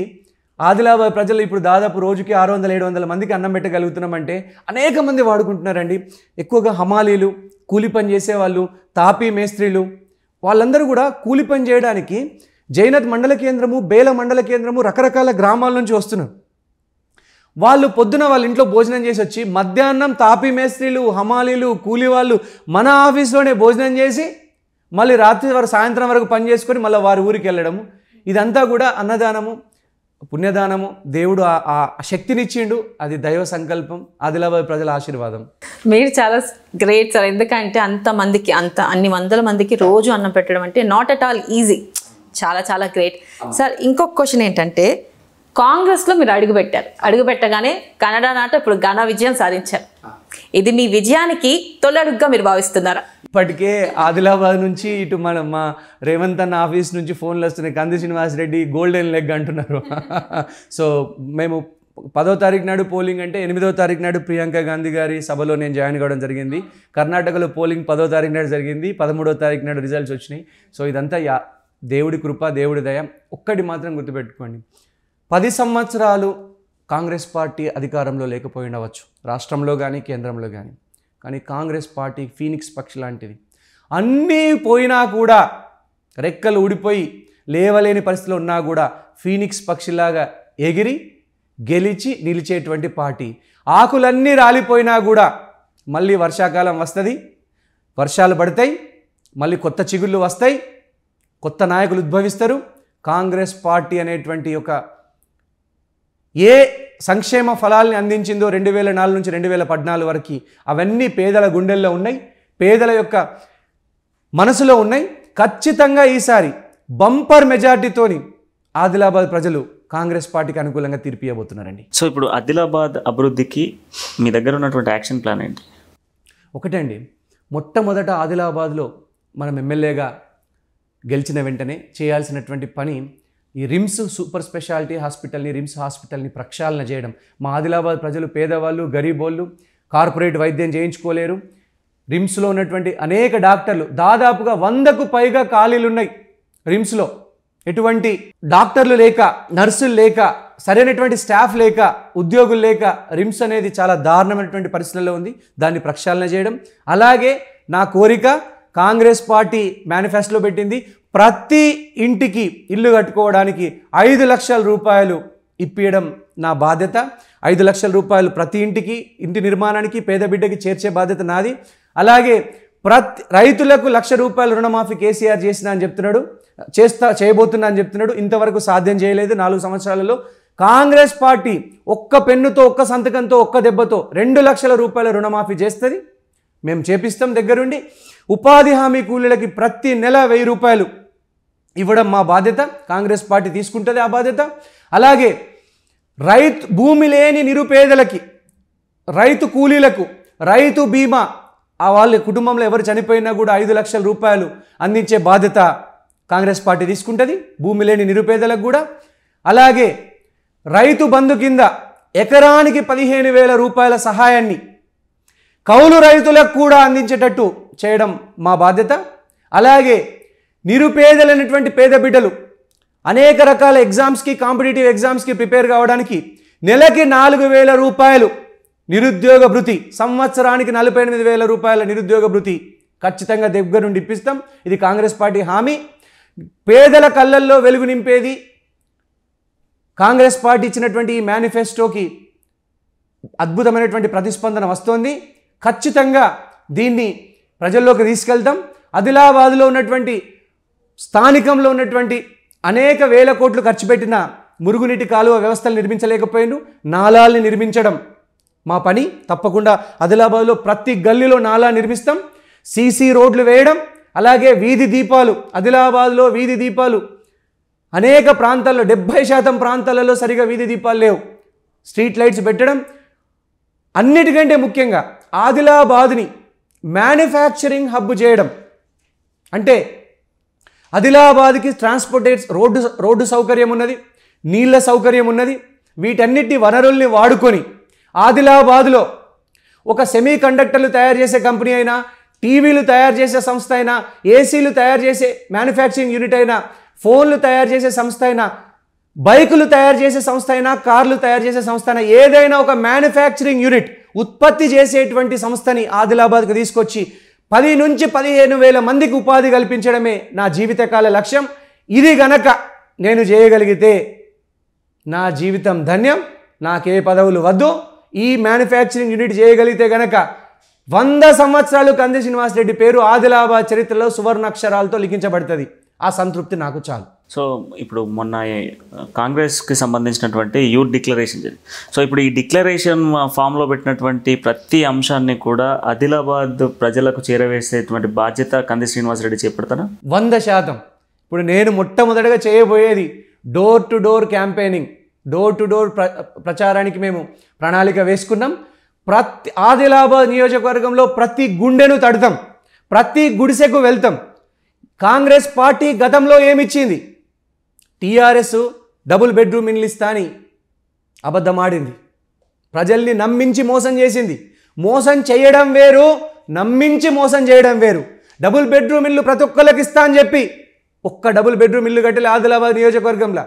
Speaker 2: ఆదిలాబాద్ ప్రజలు ఇప్పుడు దాదాపు రోజుకి ఆరు వందల ఏడు వందల మందికి అన్నం పెట్టగలుగుతున్నామంటే అనేక మంది వాడుకుంటున్నారండి ఎక్కువగా హమాలీలు కూలి పని చేసేవాళ్ళు తాపీ మేస్త్రీలు వాళ్ళందరూ కూడా కూలి పని చేయడానికి జైనత్ మండల కేంద్రము బేల మండల కేంద్రము రకరకాల గ్రామాల నుంచి వస్తున్నారు వాళ్ళు పొద్దున వాళ్ళ ఇంట్లో భోజనం చేసి వచ్చి మధ్యాహ్నం తాపీ మేస్త్రీలు హమాలీలు కూలి వాళ్ళు మన ఆఫీస్లోనే భోజనం చేసి మళ్ళీ రాత్రి వరకు సాయంత్రం వరకు పని చేసుకొని మళ్ళీ వారి ఊరికి వెళ్ళడము ఇదంతా కూడా అన్నదానము పుణ్యదానము దేవుడు ఆ శక్తినిచ్చిండు అది దైవ సంకల్పం ఆదిలాబాద్ ప్రజల ఆశీర్వాదం
Speaker 3: మీరు చాలా గ్రేట్ సార్ ఎందుకంటే అంత మందికి అంత అన్ని వందల మందికి రోజు అన్నం పెట్టడం అంటే నాట్ అట్ ఆల్ ఈజీ చాలా చాలా గ్రేట్ సార్ ఇంకొక క్వశ్చన్ ఏంటంటే కాంగ్రెస్లో మీరు అడుగుపెట్టారు అడుగుపెట్టగానే కన్నడ నాట ఇప్పుడు ఘన విజయం సాధించారు ఇది మీ విజయానికి తొలడుగ్గా మీరు భావిస్తున్నారా
Speaker 2: ఇప్పటికే ఆదిలాబాద్ నుంచి ఇటు మన మా రేవంత్ అన్న ఆఫీస్ నుంచి ఫోన్లు వస్తున్నాయి కంది శ్రీనివాస్ రెడ్డి గోల్డెన్ లెగ్ అంటున్నారు సో మేము పదో తారీఖు నాడు పోలింగ్ అంటే ఎనిమిదో తారీఖు నాడు ప్రియాంక గాంధీ గారి సభలో నేను జాయిన్ కావడం జరిగింది కర్ణాటకలో పోలింగ్ పదో తారీఖు నాడు జరిగింది పదమూడో తారీఖు నాడు రిజల్ట్స్ వచ్చినాయి సో ఇదంతా యా దేవుడి కృప దేవుడి దయ ఒక్కటి మాత్రం గుర్తుపెట్టుకోండి పది సంవత్సరాలు కాంగ్రెస్ పార్టీ అధికారంలో లేకపోయినవచ్చు రాష్ట్రంలో కానీ కేంద్రంలో కానీ కానీ కాంగ్రెస్ పార్టీ ఫీనిక్స్ పక్షి లాంటిది అన్నీ పోయినా కూడా రెక్కలు ఊడిపోయి లేవలేని పరిస్థితిలో ఉన్నా కూడా ఫీనిక్స్ పక్షిలాగా ఎగిరి గెలిచి నిలిచేటువంటి పార్టీ ఆకులన్నీ రాలిపోయినా కూడా మళ్ళీ వర్షాకాలం వస్తుంది వర్షాలు పడతాయి మళ్ళీ కొత్త చిగుళ్ళు వస్తాయి కొత్త నాయకులు ఉద్భవిస్తారు కాంగ్రెస్ పార్టీ అనేటువంటి ఒక ఏ సంక్షేమ ఫలాల్ని అందించిందో రెండు వేల నాలుగు నుంచి రెండు వేల పద్నాలుగు వరకు అవన్నీ పేదల గుండెల్లో ఉన్నాయి పేదల యొక్క మనసులో ఉన్నాయి ఖచ్చితంగా ఈసారి బంపర్ మెజార్టీతోని ఆదిలాబాద్ ప్రజలు కాంగ్రెస్ పార్టీకి అనుకూలంగా తీర్పు
Speaker 1: ఇవ్వబోతున్నారండి సో ఇప్పుడు ఆదిలాబాద్ అభివృద్ధికి మీ దగ్గర ఉన్నటువంటి యాక్షన్ ప్లాన్ ఏంటి
Speaker 2: ఒకటండి మొట్టమొదట ఆదిలాబాద్లో మనం ఎమ్మెల్యేగా గెలిచిన వెంటనే చేయాల్సినటువంటి పని ఈ రిమ్స్ సూపర్ స్పెషాలిటీ హాస్పిటల్ని రిమ్స్ హాస్పిటల్ని ప్రక్షాళన చేయడం మా ఆదిలాబాద్ ప్రజలు పేదవాళ్ళు గరీబోళ్ళు కార్పొరేట్ వైద్యం చేయించుకోలేరు రిమ్స్లో ఉన్నటువంటి అనేక డాక్టర్లు దాదాపుగా వందకు పైగా ఖాళీలు ఉన్నాయి రిమ్స్లో ఎటువంటి డాక్టర్లు లేక నర్సులు లేక సరైనటువంటి స్టాఫ్ లేక ఉద్యోగులు లేక రిమ్స్ అనేది చాలా దారుణమైనటువంటి పరిస్థితుల్లో ఉంది దాన్ని ప్రక్షాళన చేయడం అలాగే నా కోరిక కాంగ్రెస్ పార్టీ మేనిఫెస్టోలో పెట్టింది ప్రతి ఇంటికి ఇల్లు కట్టుకోవడానికి ఐదు లక్షల రూపాయలు ఇప్పించడం నా బాధ్యత ఐదు లక్షల రూపాయలు ప్రతి ఇంటికి ఇంటి నిర్మాణానికి పేద బిడ్డకి చేర్చే బాధ్యత నాది అలాగే ప్రతి రైతులకు లక్ష రూపాయల రుణమాఫీ కేసీఆర్ చేసిన అని చెప్తున్నాడు చేస్తా చేయబోతున్నా అని చెప్తున్నాడు ఇంతవరకు సాధ్యం చేయలేదు నాలుగు సంవత్సరాలలో కాంగ్రెస్ పార్టీ ఒక్క పెన్నుతో ఒక్క సంతకంతో ఒక్క దెబ్బతో రెండు లక్షల రూపాయల రుణమాఫీ చేస్తుంది మేము చేపిస్తాం దగ్గరుండి ఉపాధి హామీ కూలీలకి ప్రతి నెల వెయ్యి రూపాయలు ఇవ్వడం మా బాధ్యత కాంగ్రెస్ పార్టీ తీసుకుంటుంది ఆ బాధ్యత అలాగే రైతు భూమి లేని నిరుపేదలకి రైతు కూలీలకు రైతు బీమా ఆ వాళ్ళ కుటుంబంలో ఎవరు చనిపోయినా కూడా ఐదు లక్షల రూపాయలు అందించే బాధ్యత కాంగ్రెస్ పార్టీ తీసుకుంటుంది భూమి లేని నిరుపేదలకు కూడా అలాగే రైతు బంధు కింద ఎకరానికి పదిహేను వేల రూపాయల సహాయాన్ని కౌలు రైతులకు కూడా అందించేటట్టు చేయడం మా బాధ్యత అలాగే నిరుపేదలైనటువంటి పేద బిడ్డలు అనేక రకాల ఎగ్జామ్స్కి కాంపిటేటివ్ ఎగ్జామ్స్కి ప్రిపేర్ కావడానికి నెలకి నాలుగు వేల రూపాయలు నిరుద్యోగ భృతి సంవత్సరానికి నలభై ఎనిమిది వేల రూపాయల నిరుద్యోగ భృతి ఖచ్చితంగా దగ్గర నుండి ఇప్పిస్తాం ఇది కాంగ్రెస్ పార్టీ హామీ పేదల కళ్ళల్లో వెలుగు నింపేది కాంగ్రెస్ పార్టీ ఇచ్చినటువంటి ఈ మేనిఫెస్టోకి అద్భుతమైనటువంటి ప్రతిస్పందన వస్తోంది ఖచ్చితంగా దీన్ని ప్రజల్లోకి తీసుకెళ్తాం ఆదిలాబాద్లో ఉన్నటువంటి స్థానికంలో ఉన్నటువంటి అనేక వేల కోట్లు ఖర్చు పెట్టిన మురుగునీటి కాలువ వ్యవస్థలు నిర్మించలేకపోయాను నాలాల్ని నిర్మించడం మా పని తప్పకుండా ఆదిలాబాద్లో ప్రతి గల్లీలో నాలా నిర్మిస్తాం సీసీ రోడ్లు వేయడం అలాగే వీధి దీపాలు ఆదిలాబాద్లో వీధి దీపాలు అనేక ప్రాంతాల్లో డెబ్భై శాతం ప్రాంతాలలో సరిగా వీధి దీపాలు లేవు స్ట్రీట్ లైట్స్ పెట్టడం అన్నిటికంటే ముఖ్యంగా ఆదిలాబాద్ని మ్యానుఫ్యాక్చరింగ్ హబ్ చేయడం అంటే ఆదిలాబాద్కి ట్రాన్స్పోర్టేట్ రోడ్డు రోడ్డు సౌకర్యం ఉన్నది నీళ్ళ సౌకర్యం ఉన్నది వీటన్నిటి వనరుల్ని వాడుకొని ఆదిలాబాద్లో ఒక సెమీ కండక్టర్లు తయారు చేసే కంపెనీ అయినా టీవీలు తయారు చేసే సంస్థ అయినా ఏసీలు తయారు చేసే మ్యానుఫ్యాక్చరింగ్ యూనిట్ అయినా ఫోన్లు తయారు చేసే సంస్థ అయినా బైకులు తయారు చేసే సంస్థ అయినా కార్లు తయారు చేసే సంస్థ అయినా ఏదైనా ఒక మ్యానుఫ్యాక్చరింగ్ యూనిట్ ఉత్పత్తి చేసేటువంటి సంస్థని ఆదిలాబాద్కు తీసుకొచ్చి పది నుంచి పదిహేను వేల మందికి ఉపాధి కల్పించడమే నా జీవితకాల లక్ష్యం ఇది గనక నేను చేయగలిగితే నా జీవితం ధన్యం నాకే పదవులు వద్దు ఈ మ్యానుఫ్యాక్చరింగ్ యూనిట్ చేయగలిగితే గనక వంద సంవత్సరాలు కంది శ్రీనివాసరెడ్డి పేరు ఆదిలాబాద్ చరిత్రలో సువర్ణాక్షరాలతో లిఖించబడుతుంది ఆ సంతృప్తి నాకు చాలు
Speaker 1: సో ఇప్పుడు మొన్న కాంగ్రెస్కి సంబంధించినటువంటి యూత్ డిక్లరేషన్ జరిగింది సో ఇప్పుడు ఈ డిక్లరేషన్ ఫామ్లో పెట్టినటువంటి ప్రతి అంశాన్ని కూడా ఆదిలాబాద్ ప్రజలకు చేరవేసేటువంటి బాధ్యత కంది శ్రీనివాసరెడ్డి చేపడతారా
Speaker 2: వంద శాతం ఇప్పుడు నేను మొట్టమొదటిగా చేయబోయేది door to door campaigning door to door ప్ర ప్రచారానికి మేము ప్రణాళిక వేసుకున్నాం ప్రతి ఆదిలాబాద్ నియోజకవర్గంలో ప్రతి గుండెను తడతాం ప్రతి గుడిసెకు వెళ్తాం కాంగ్రెస్ పార్టీ గతంలో ఏమిచ్చింది టీఆర్ఎస్ డబుల్ బెడ్రూమ్ ఇల్లు ఇస్తా అని అబద్ధమాడింది ప్రజల్ని నమ్మించి మోసం చేసింది మోసం చేయడం వేరు నమ్మించి మోసం చేయడం వేరు డబుల్ బెడ్రూమ్ ఇల్లు ప్రతి ఒక్కరికి ఇస్తా అని చెప్పి ఒక్క డబుల్ బెడ్రూమ్ ఇల్లు కట్టలే ఆదిలాబాద్ నియోజకవర్గంలో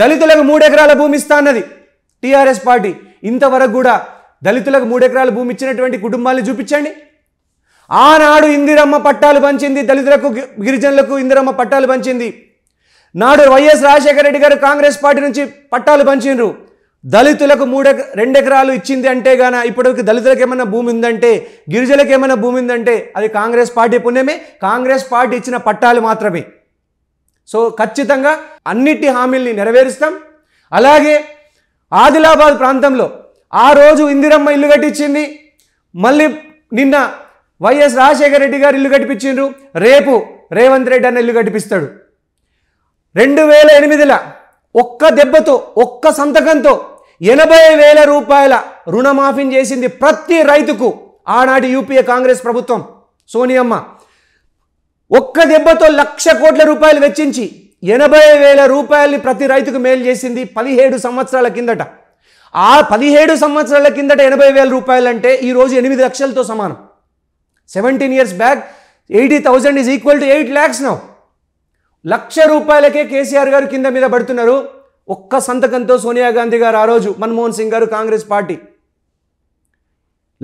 Speaker 2: దళితులకు మూడెకరాల భూమి ఇస్తా అన్నది టీఆర్ఎస్ పార్టీ ఇంతవరకు కూడా దళితులకు మూడెకరాల భూమి ఇచ్చినటువంటి కుటుంబాన్ని చూపించండి ఆనాడు ఇందిరమ్మ పట్టాలు పంచింది దళితులకు గిరిజనులకు ఇందిరమ్మ పట్టాలు పంచింది నాడు వైఎస్ రాజశేఖర రెడ్డి గారు కాంగ్రెస్ పార్టీ నుంచి పట్టాలు పంచిండ్రు దళితులకు మూడు రెండెకరాలు ఇచ్చింది అంటే గాన ఇప్పటివరకు దళితులకు ఏమైనా భూమి ఉందంటే గిరిజలకు ఏమైనా భూమి ఉందంటే అది కాంగ్రెస్ పార్టీ పుణ్యమే కాంగ్రెస్ పార్టీ ఇచ్చిన పట్టాలు మాత్రమే సో ఖచ్చితంగా అన్నిటి హామీల్ని నెరవేరుస్తాం అలాగే ఆదిలాబాద్ ప్రాంతంలో ఆ రోజు ఇందిరమ్మ ఇల్లు కట్టించింది మళ్ళీ నిన్న వైఎస్ రాజశేఖర రెడ్డి గారు ఇల్లు కట్టిపించిండ్రు రేపు రేవంత్ రెడ్డి అన్న ఇల్లు కట్టిపిస్తాడు రెండు వేల ఎనిమిదిల ఒక్క దెబ్బతో ఒక్క సంతకంతో ఎనభై వేల రూపాయల రుణమాఫీ చేసింది ప్రతి రైతుకు ఆనాటి యూపీఏ కాంగ్రెస్ ప్రభుత్వం సోనియమ్మ ఒక్క దెబ్బతో లక్ష కోట్ల రూపాయలు వెచ్చించి ఎనభై వేల రూపాయలని ప్రతి రైతుకు మేలు చేసింది పదిహేడు సంవత్సరాల కిందట ఆ పదిహేడు సంవత్సరాల కిందట ఎనభై వేల రూపాయలంటే ఈరోజు ఎనిమిది లక్షలతో సమానం seventeen years back eighty thousand is equal to eight lakhs now lakh రూపాయలకే కేసీఆర్ గారు కింద మీద పడుతున్నారు ఒక్క సంతకంతో సోనియా గాంధీ గారు ఆ రోజు మన్మోహన్ సింగ్ గారు కాంగ్రెస్ పార్టీ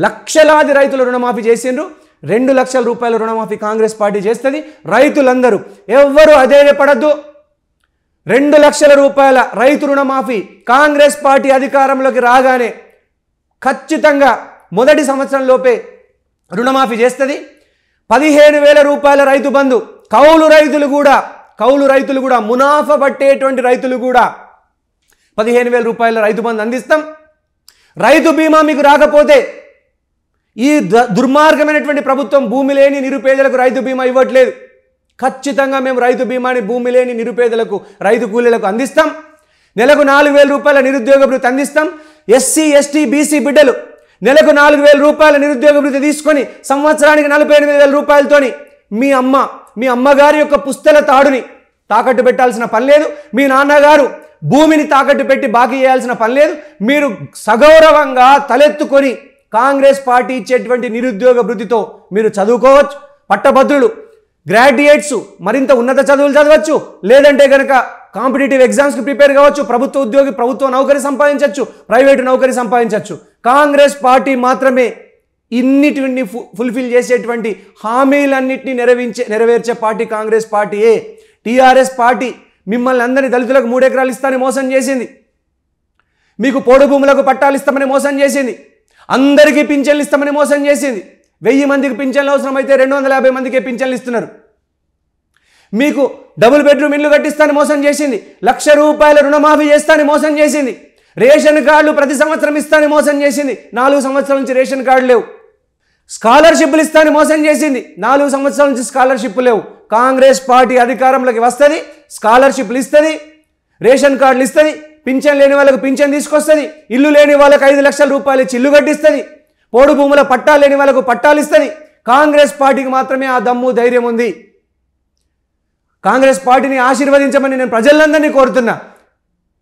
Speaker 2: లక్షలాది రైతులు రుణమాఫీ చేసిండ్రు రెండు లక్షల రూపాయల రుణమాఫీ కాంగ్రెస్ పార్టీ చేస్తుంది రైతులందరూ ఎవ్వరూ అధైర్యపడద్దు రెండు లక్షల రూపాయల రైతు రుణమాఫీ కాంగ్రెస్ పార్టీ అధికారంలోకి రాగానే ఖచ్చితంగా మొదటి సంవత్సరంలోపే రుణమాఫీ చేస్తుంది పదిహేను వేల రూపాయల రైతు బంధు కౌలు రైతులు కూడా కౌలు రైతులు కూడా మునాఫా పట్టేటువంటి రైతులు కూడా పదిహేను వేల రూపాయల రైతు బంధు అందిస్తాం రైతు బీమా మీకు రాకపోతే ఈ దుర్మార్గమైనటువంటి ప్రభుత్వం భూమి లేని నిరుపేదలకు రైతు బీమా ఇవ్వట్లేదు ఖచ్చితంగా మేము రైతు బీమాని భూమి లేని నిరుపేదలకు రైతు కూలీలకు అందిస్తాం నెలకు నాలుగు వేల రూపాయల నిరుద్యోగ భృతి అందిస్తాం ఎస్సీ ఎస్టీ బీసీ బిడ్డలు నెలకు నాలుగు వేల రూపాయల నిరుద్యోగ భృతి తీసుకొని సంవత్సరానికి నలభై ఎనిమిది వేల రూపాయలతోని మీ అమ్మ మీ అమ్మగారి యొక్క పుస్తల తాడుని తాకట్టు పెట్టాల్సిన పని లేదు మీ నాన్నగారు భూమిని తాకట్టు పెట్టి బాకీ చేయాల్సిన పని లేదు మీరు సగౌరవంగా తలెత్తుకొని కాంగ్రెస్ పార్టీ ఇచ్చేటువంటి నిరుద్యోగ వృద్ధితో మీరు చదువుకోవచ్చు పట్టభద్రులు గ్రాడ్యుయేట్స్ మరింత ఉన్నత చదువులు చదవచ్చు లేదంటే కనుక కాంపిటేటివ్ ఎగ్జామ్స్కి ప్రిపేర్ కావచ్చు ప్రభుత్వ ఉద్యోగి ప్రభుత్వ నౌకరి సంపాదించవచ్చు ప్రైవేటు నౌకరి సంపాదించవచ్చు కాంగ్రెస్ పార్టీ మాత్రమే ఇన్నిటిని ఫుల్ఫిల్ చేసేటువంటి హామీలన్నింటినీ నెరవేర్చే నెరవేర్చే పార్టీ కాంగ్రెస్ పార్టీయే టీఆర్ఎస్ పార్టీ మిమ్మల్ని అందరినీ దళితులకు మూడెకరాలు ఇస్తామని మోసం చేసింది మీకు పోడు భూములకు పట్టాలు ఇస్తామని మోసం చేసింది అందరికీ పింఛన్లు ఇస్తామని మోసం చేసింది వెయ్యి మందికి పింఛన్లు అవసరమైతే రెండు వందల యాభై మందికి పింఛన్లు ఇస్తున్నారు మీకు డబుల్ బెడ్రూమ్ ఇల్లు కట్టిస్తాను మోసం చేసింది లక్ష రూపాయల రుణమాఫీ చేస్తాను మోసం చేసింది రేషన్ కార్డులు ప్రతి సంవత్సరం ఇస్తాను మోసం చేసింది నాలుగు సంవత్సరాల నుంచి రేషన్ కార్డు లేవు స్కాలర్షిప్లు ఇస్తాను మోసం చేసింది నాలుగు సంవత్సరాల నుంచి స్కాలర్షిప్ లేవు కాంగ్రెస్ పార్టీ అధికారంలోకి వస్తుంది స్కాలర్షిప్లు ఇస్తుంది రేషన్ కార్డులు ఇస్తుంది పింఛన్ లేని వాళ్ళకు పింఛన్ తీసుకొస్తుంది ఇల్లు లేని వాళ్ళకు ఐదు లక్షల రూపాయలు చిల్లు కట్టిస్తుంది పోడు భూముల పట్టాలు లేని వాళ్ళకు పట్టాలు ఇస్తుంది కాంగ్రెస్ పార్టీకి మాత్రమే ఆ దమ్ము ధైర్యం ఉంది కాంగ్రెస్ పార్టీని ఆశీర్వదించమని నేను ప్రజలందరినీ కోరుతున్నా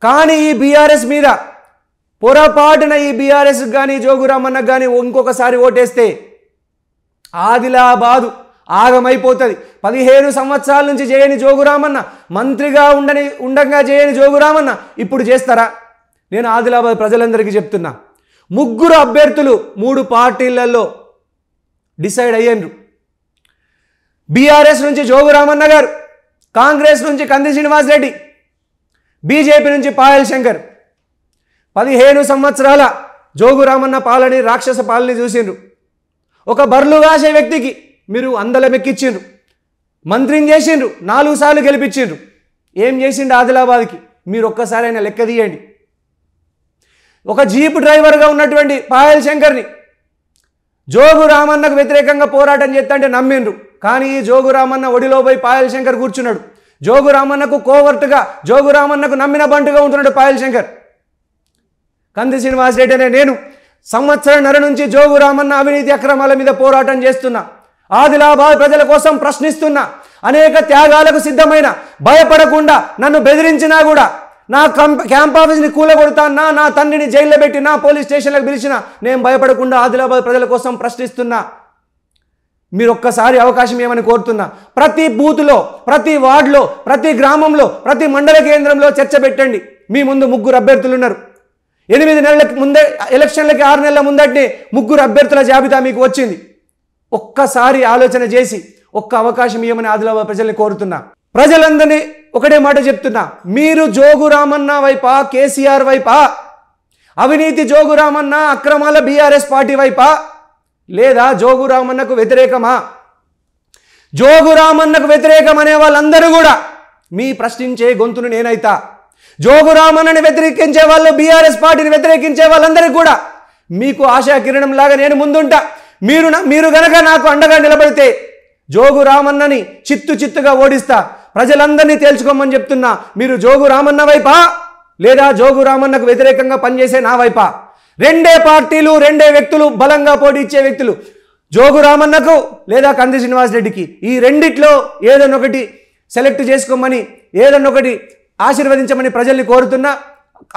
Speaker 2: కానీ ఈ బీఆర్ఎస్ మీద పొరపాటున ఈ బీఆర్ఎస్ కానీ జోగురామన్నకు కానీ ఇంకొకసారి ఓటేస్తే ఆదిలాబాదు ఆగమైపోతుంది పదిహేను సంవత్సరాల నుంచి చేయని జోగురామన్న మంత్రిగా ఉండని ఉండగా చేయని జోగురామన్న ఇప్పుడు చేస్తారా నేను ఆదిలాబాద్ ప్రజలందరికీ చెప్తున్నా ముగ్గురు అభ్యర్థులు మూడు పార్టీలలో డిసైడ్ అయ్యారు బీఆర్ఎస్ నుంచి జోగురామన్న గారు కాంగ్రెస్ నుంచి కంది శ్రీనివాస్ రెడ్డి బీజేపీ నుంచి పాయల్ శంకర్ పదిహేను సంవత్సరాల జోగురామన్న పాలని రాక్షస పాలని చూసిండ్రు ఒక బర్లు కాసే వ్యక్తికి మీరు అందలమెక్కిచ్చిండ్రు మంత్రిని చేసిండ్రు నాలుగు సార్లు గెలిపించిండ్రు ఏం చేసిండు ఆదిలాబాద్కి మీరు ఒక్కసారి ఆయన లెక్క తీయండి ఒక జీప్ డ్రైవర్గా ఉన్నటువంటి పాయల్ శంకర్ని జోగు రామన్నకు వ్యతిరేకంగా పోరాటం చేస్తంటే నమ్మిండ్రు కానీ ఈ జోగు రామన్న ఒడిలో పోయి పాయల్ శంకర్ కూర్చున్నాడు జోగు రామన్నకు కోవర్ట్గా జోగు రామన్నకు నమ్మిన బంటుగా ఉంటున్నాడు పాయల్ శంకర్ కంది శ్రీనివాస్ అనే నేను సంవత్సరం నర నుంచి జోగురామన్న అవినీతి అక్రమాల మీద పోరాటం చేస్తున్నా ఆదిలాబాద్ ప్రజల కోసం ప్రశ్నిస్తున్నా అనేక త్యాగాలకు సిద్ధమైన భయపడకుండా నన్ను బెదిరించినా కూడా నా క్యాంప్ క్యాంప్ ఆఫీస్ని కూలగొడతానా నా తండ్రిని జైల్లో పెట్టి నా పోలీస్ స్టేషన్లకు పిలిచినా నేను భయపడకుండా ఆదిలాబాద్ ప్రజల కోసం ప్రశ్నిస్తున్నా మీరు ఒక్కసారి అవకాశం ఏమని కోరుతున్నా ప్రతి బూతులో ప్రతి వార్డులో ప్రతి గ్రామంలో ప్రతి మండల కేంద్రంలో చర్చ పెట్టండి మీ ముందు ముగ్గురు అభ్యర్థులు ఉన్నారు ఎనిమిది నెలలకు ముందే ఎలక్షన్లకి ఆరు నెలల ముందటినే ముగ్గురు అభ్యర్థుల జాబితా మీకు వచ్చింది ఒక్కసారి ఆలోచన చేసి ఒక్క అవకాశం ఇవ్వమని ఆదిలాబాద్ ప్రజల్ని కోరుతున్నా ప్రజలందరినీ ఒకటే మాట చెప్తున్నా మీరు జోగు రామన్న వైపా కేసీఆర్ వైపా అవినీతి జోగు రామన్న అక్రమాల బీఆర్ఎస్ పార్టీ వైపా లేదా జోగు రామన్నకు వ్యతిరేకమా జోగు రామన్నకు వ్యతిరేకం అనే వాళ్ళందరూ కూడా మీ ప్రశ్నించే గొంతును నేనైతా జోగురామన్నని వ్యతిరేకించే వాళ్ళు బీఆర్ఎస్ పార్టీని వ్యతిరేకించే వాళ్ళందరికీ కూడా మీకు ఆశా కిరణం లాగా నేను ముందుంటా మీరు మీరు గనక నాకు అండగా నిలబడితే జోగు రామన్నని చిత్తు చిత్తుగా ఓడిస్తా ప్రజలందరినీ తేల్చుకోమని చెప్తున్నా మీరు జోగు రామన్న వైపా లేదా జోగు రామన్నకు వ్యతిరేకంగా పనిచేసే నా వైపా రెండే పార్టీలు రెండే వ్యక్తులు బలంగా పోటీ వ్యక్తులు జోగు రామన్నకు లేదా కంది రెడ్డికి ఈ రెండిట్లో ఏదన్నొకటి సెలెక్ట్ చేసుకోమని ఏదన్నొకటి ఆశీర్వదించమని ప్రజల్ని కోరుతున్నా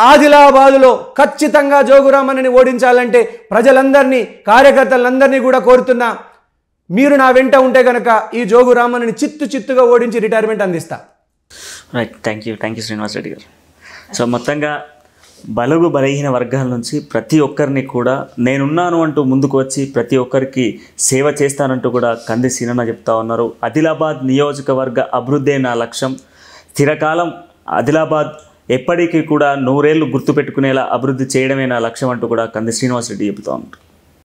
Speaker 2: ఆదిలాబాదులో ఖచ్చితంగా జోగురామన్నని ఓడించాలంటే ప్రజలందరినీ కార్యకర్తలందరినీ కూడా కోరుతున్నా మీరు నా వెంట ఉంటే కనుక ఈ జోగురామన్నని చిత్తు చిత్తుగా ఓడించి రిటైర్మెంట్ అందిస్తా
Speaker 1: right thank you thank you Srinivas Reddy గారు సో మొత్తంగా బలుగు బలహీన వర్గాల నుంచి ప్రతి ఒక్కరిని కూడా నేనున్నాను అంటూ ముందుకు వచ్చి ప్రతి ఒక్కరికి సేవ చేస్తానంటూ కూడా కంది సీనన్న చెప్తా ఉన్నారు ఆదిలాబాద్ నియోజకవర్గ అభివృద్ధి నా లక్ష్యం స్థిరకాలం ఆదిలాబాద్ ఎప్పటికీ కూడా నూరేళ్లు గుర్తుపెట్టుకునేలా అభివృద్ధి చేయడమే నా లక్ష్యం అంటూ కూడా కంది శ్రీనివాసరెడ్డి చెబుతూ ఉంటారు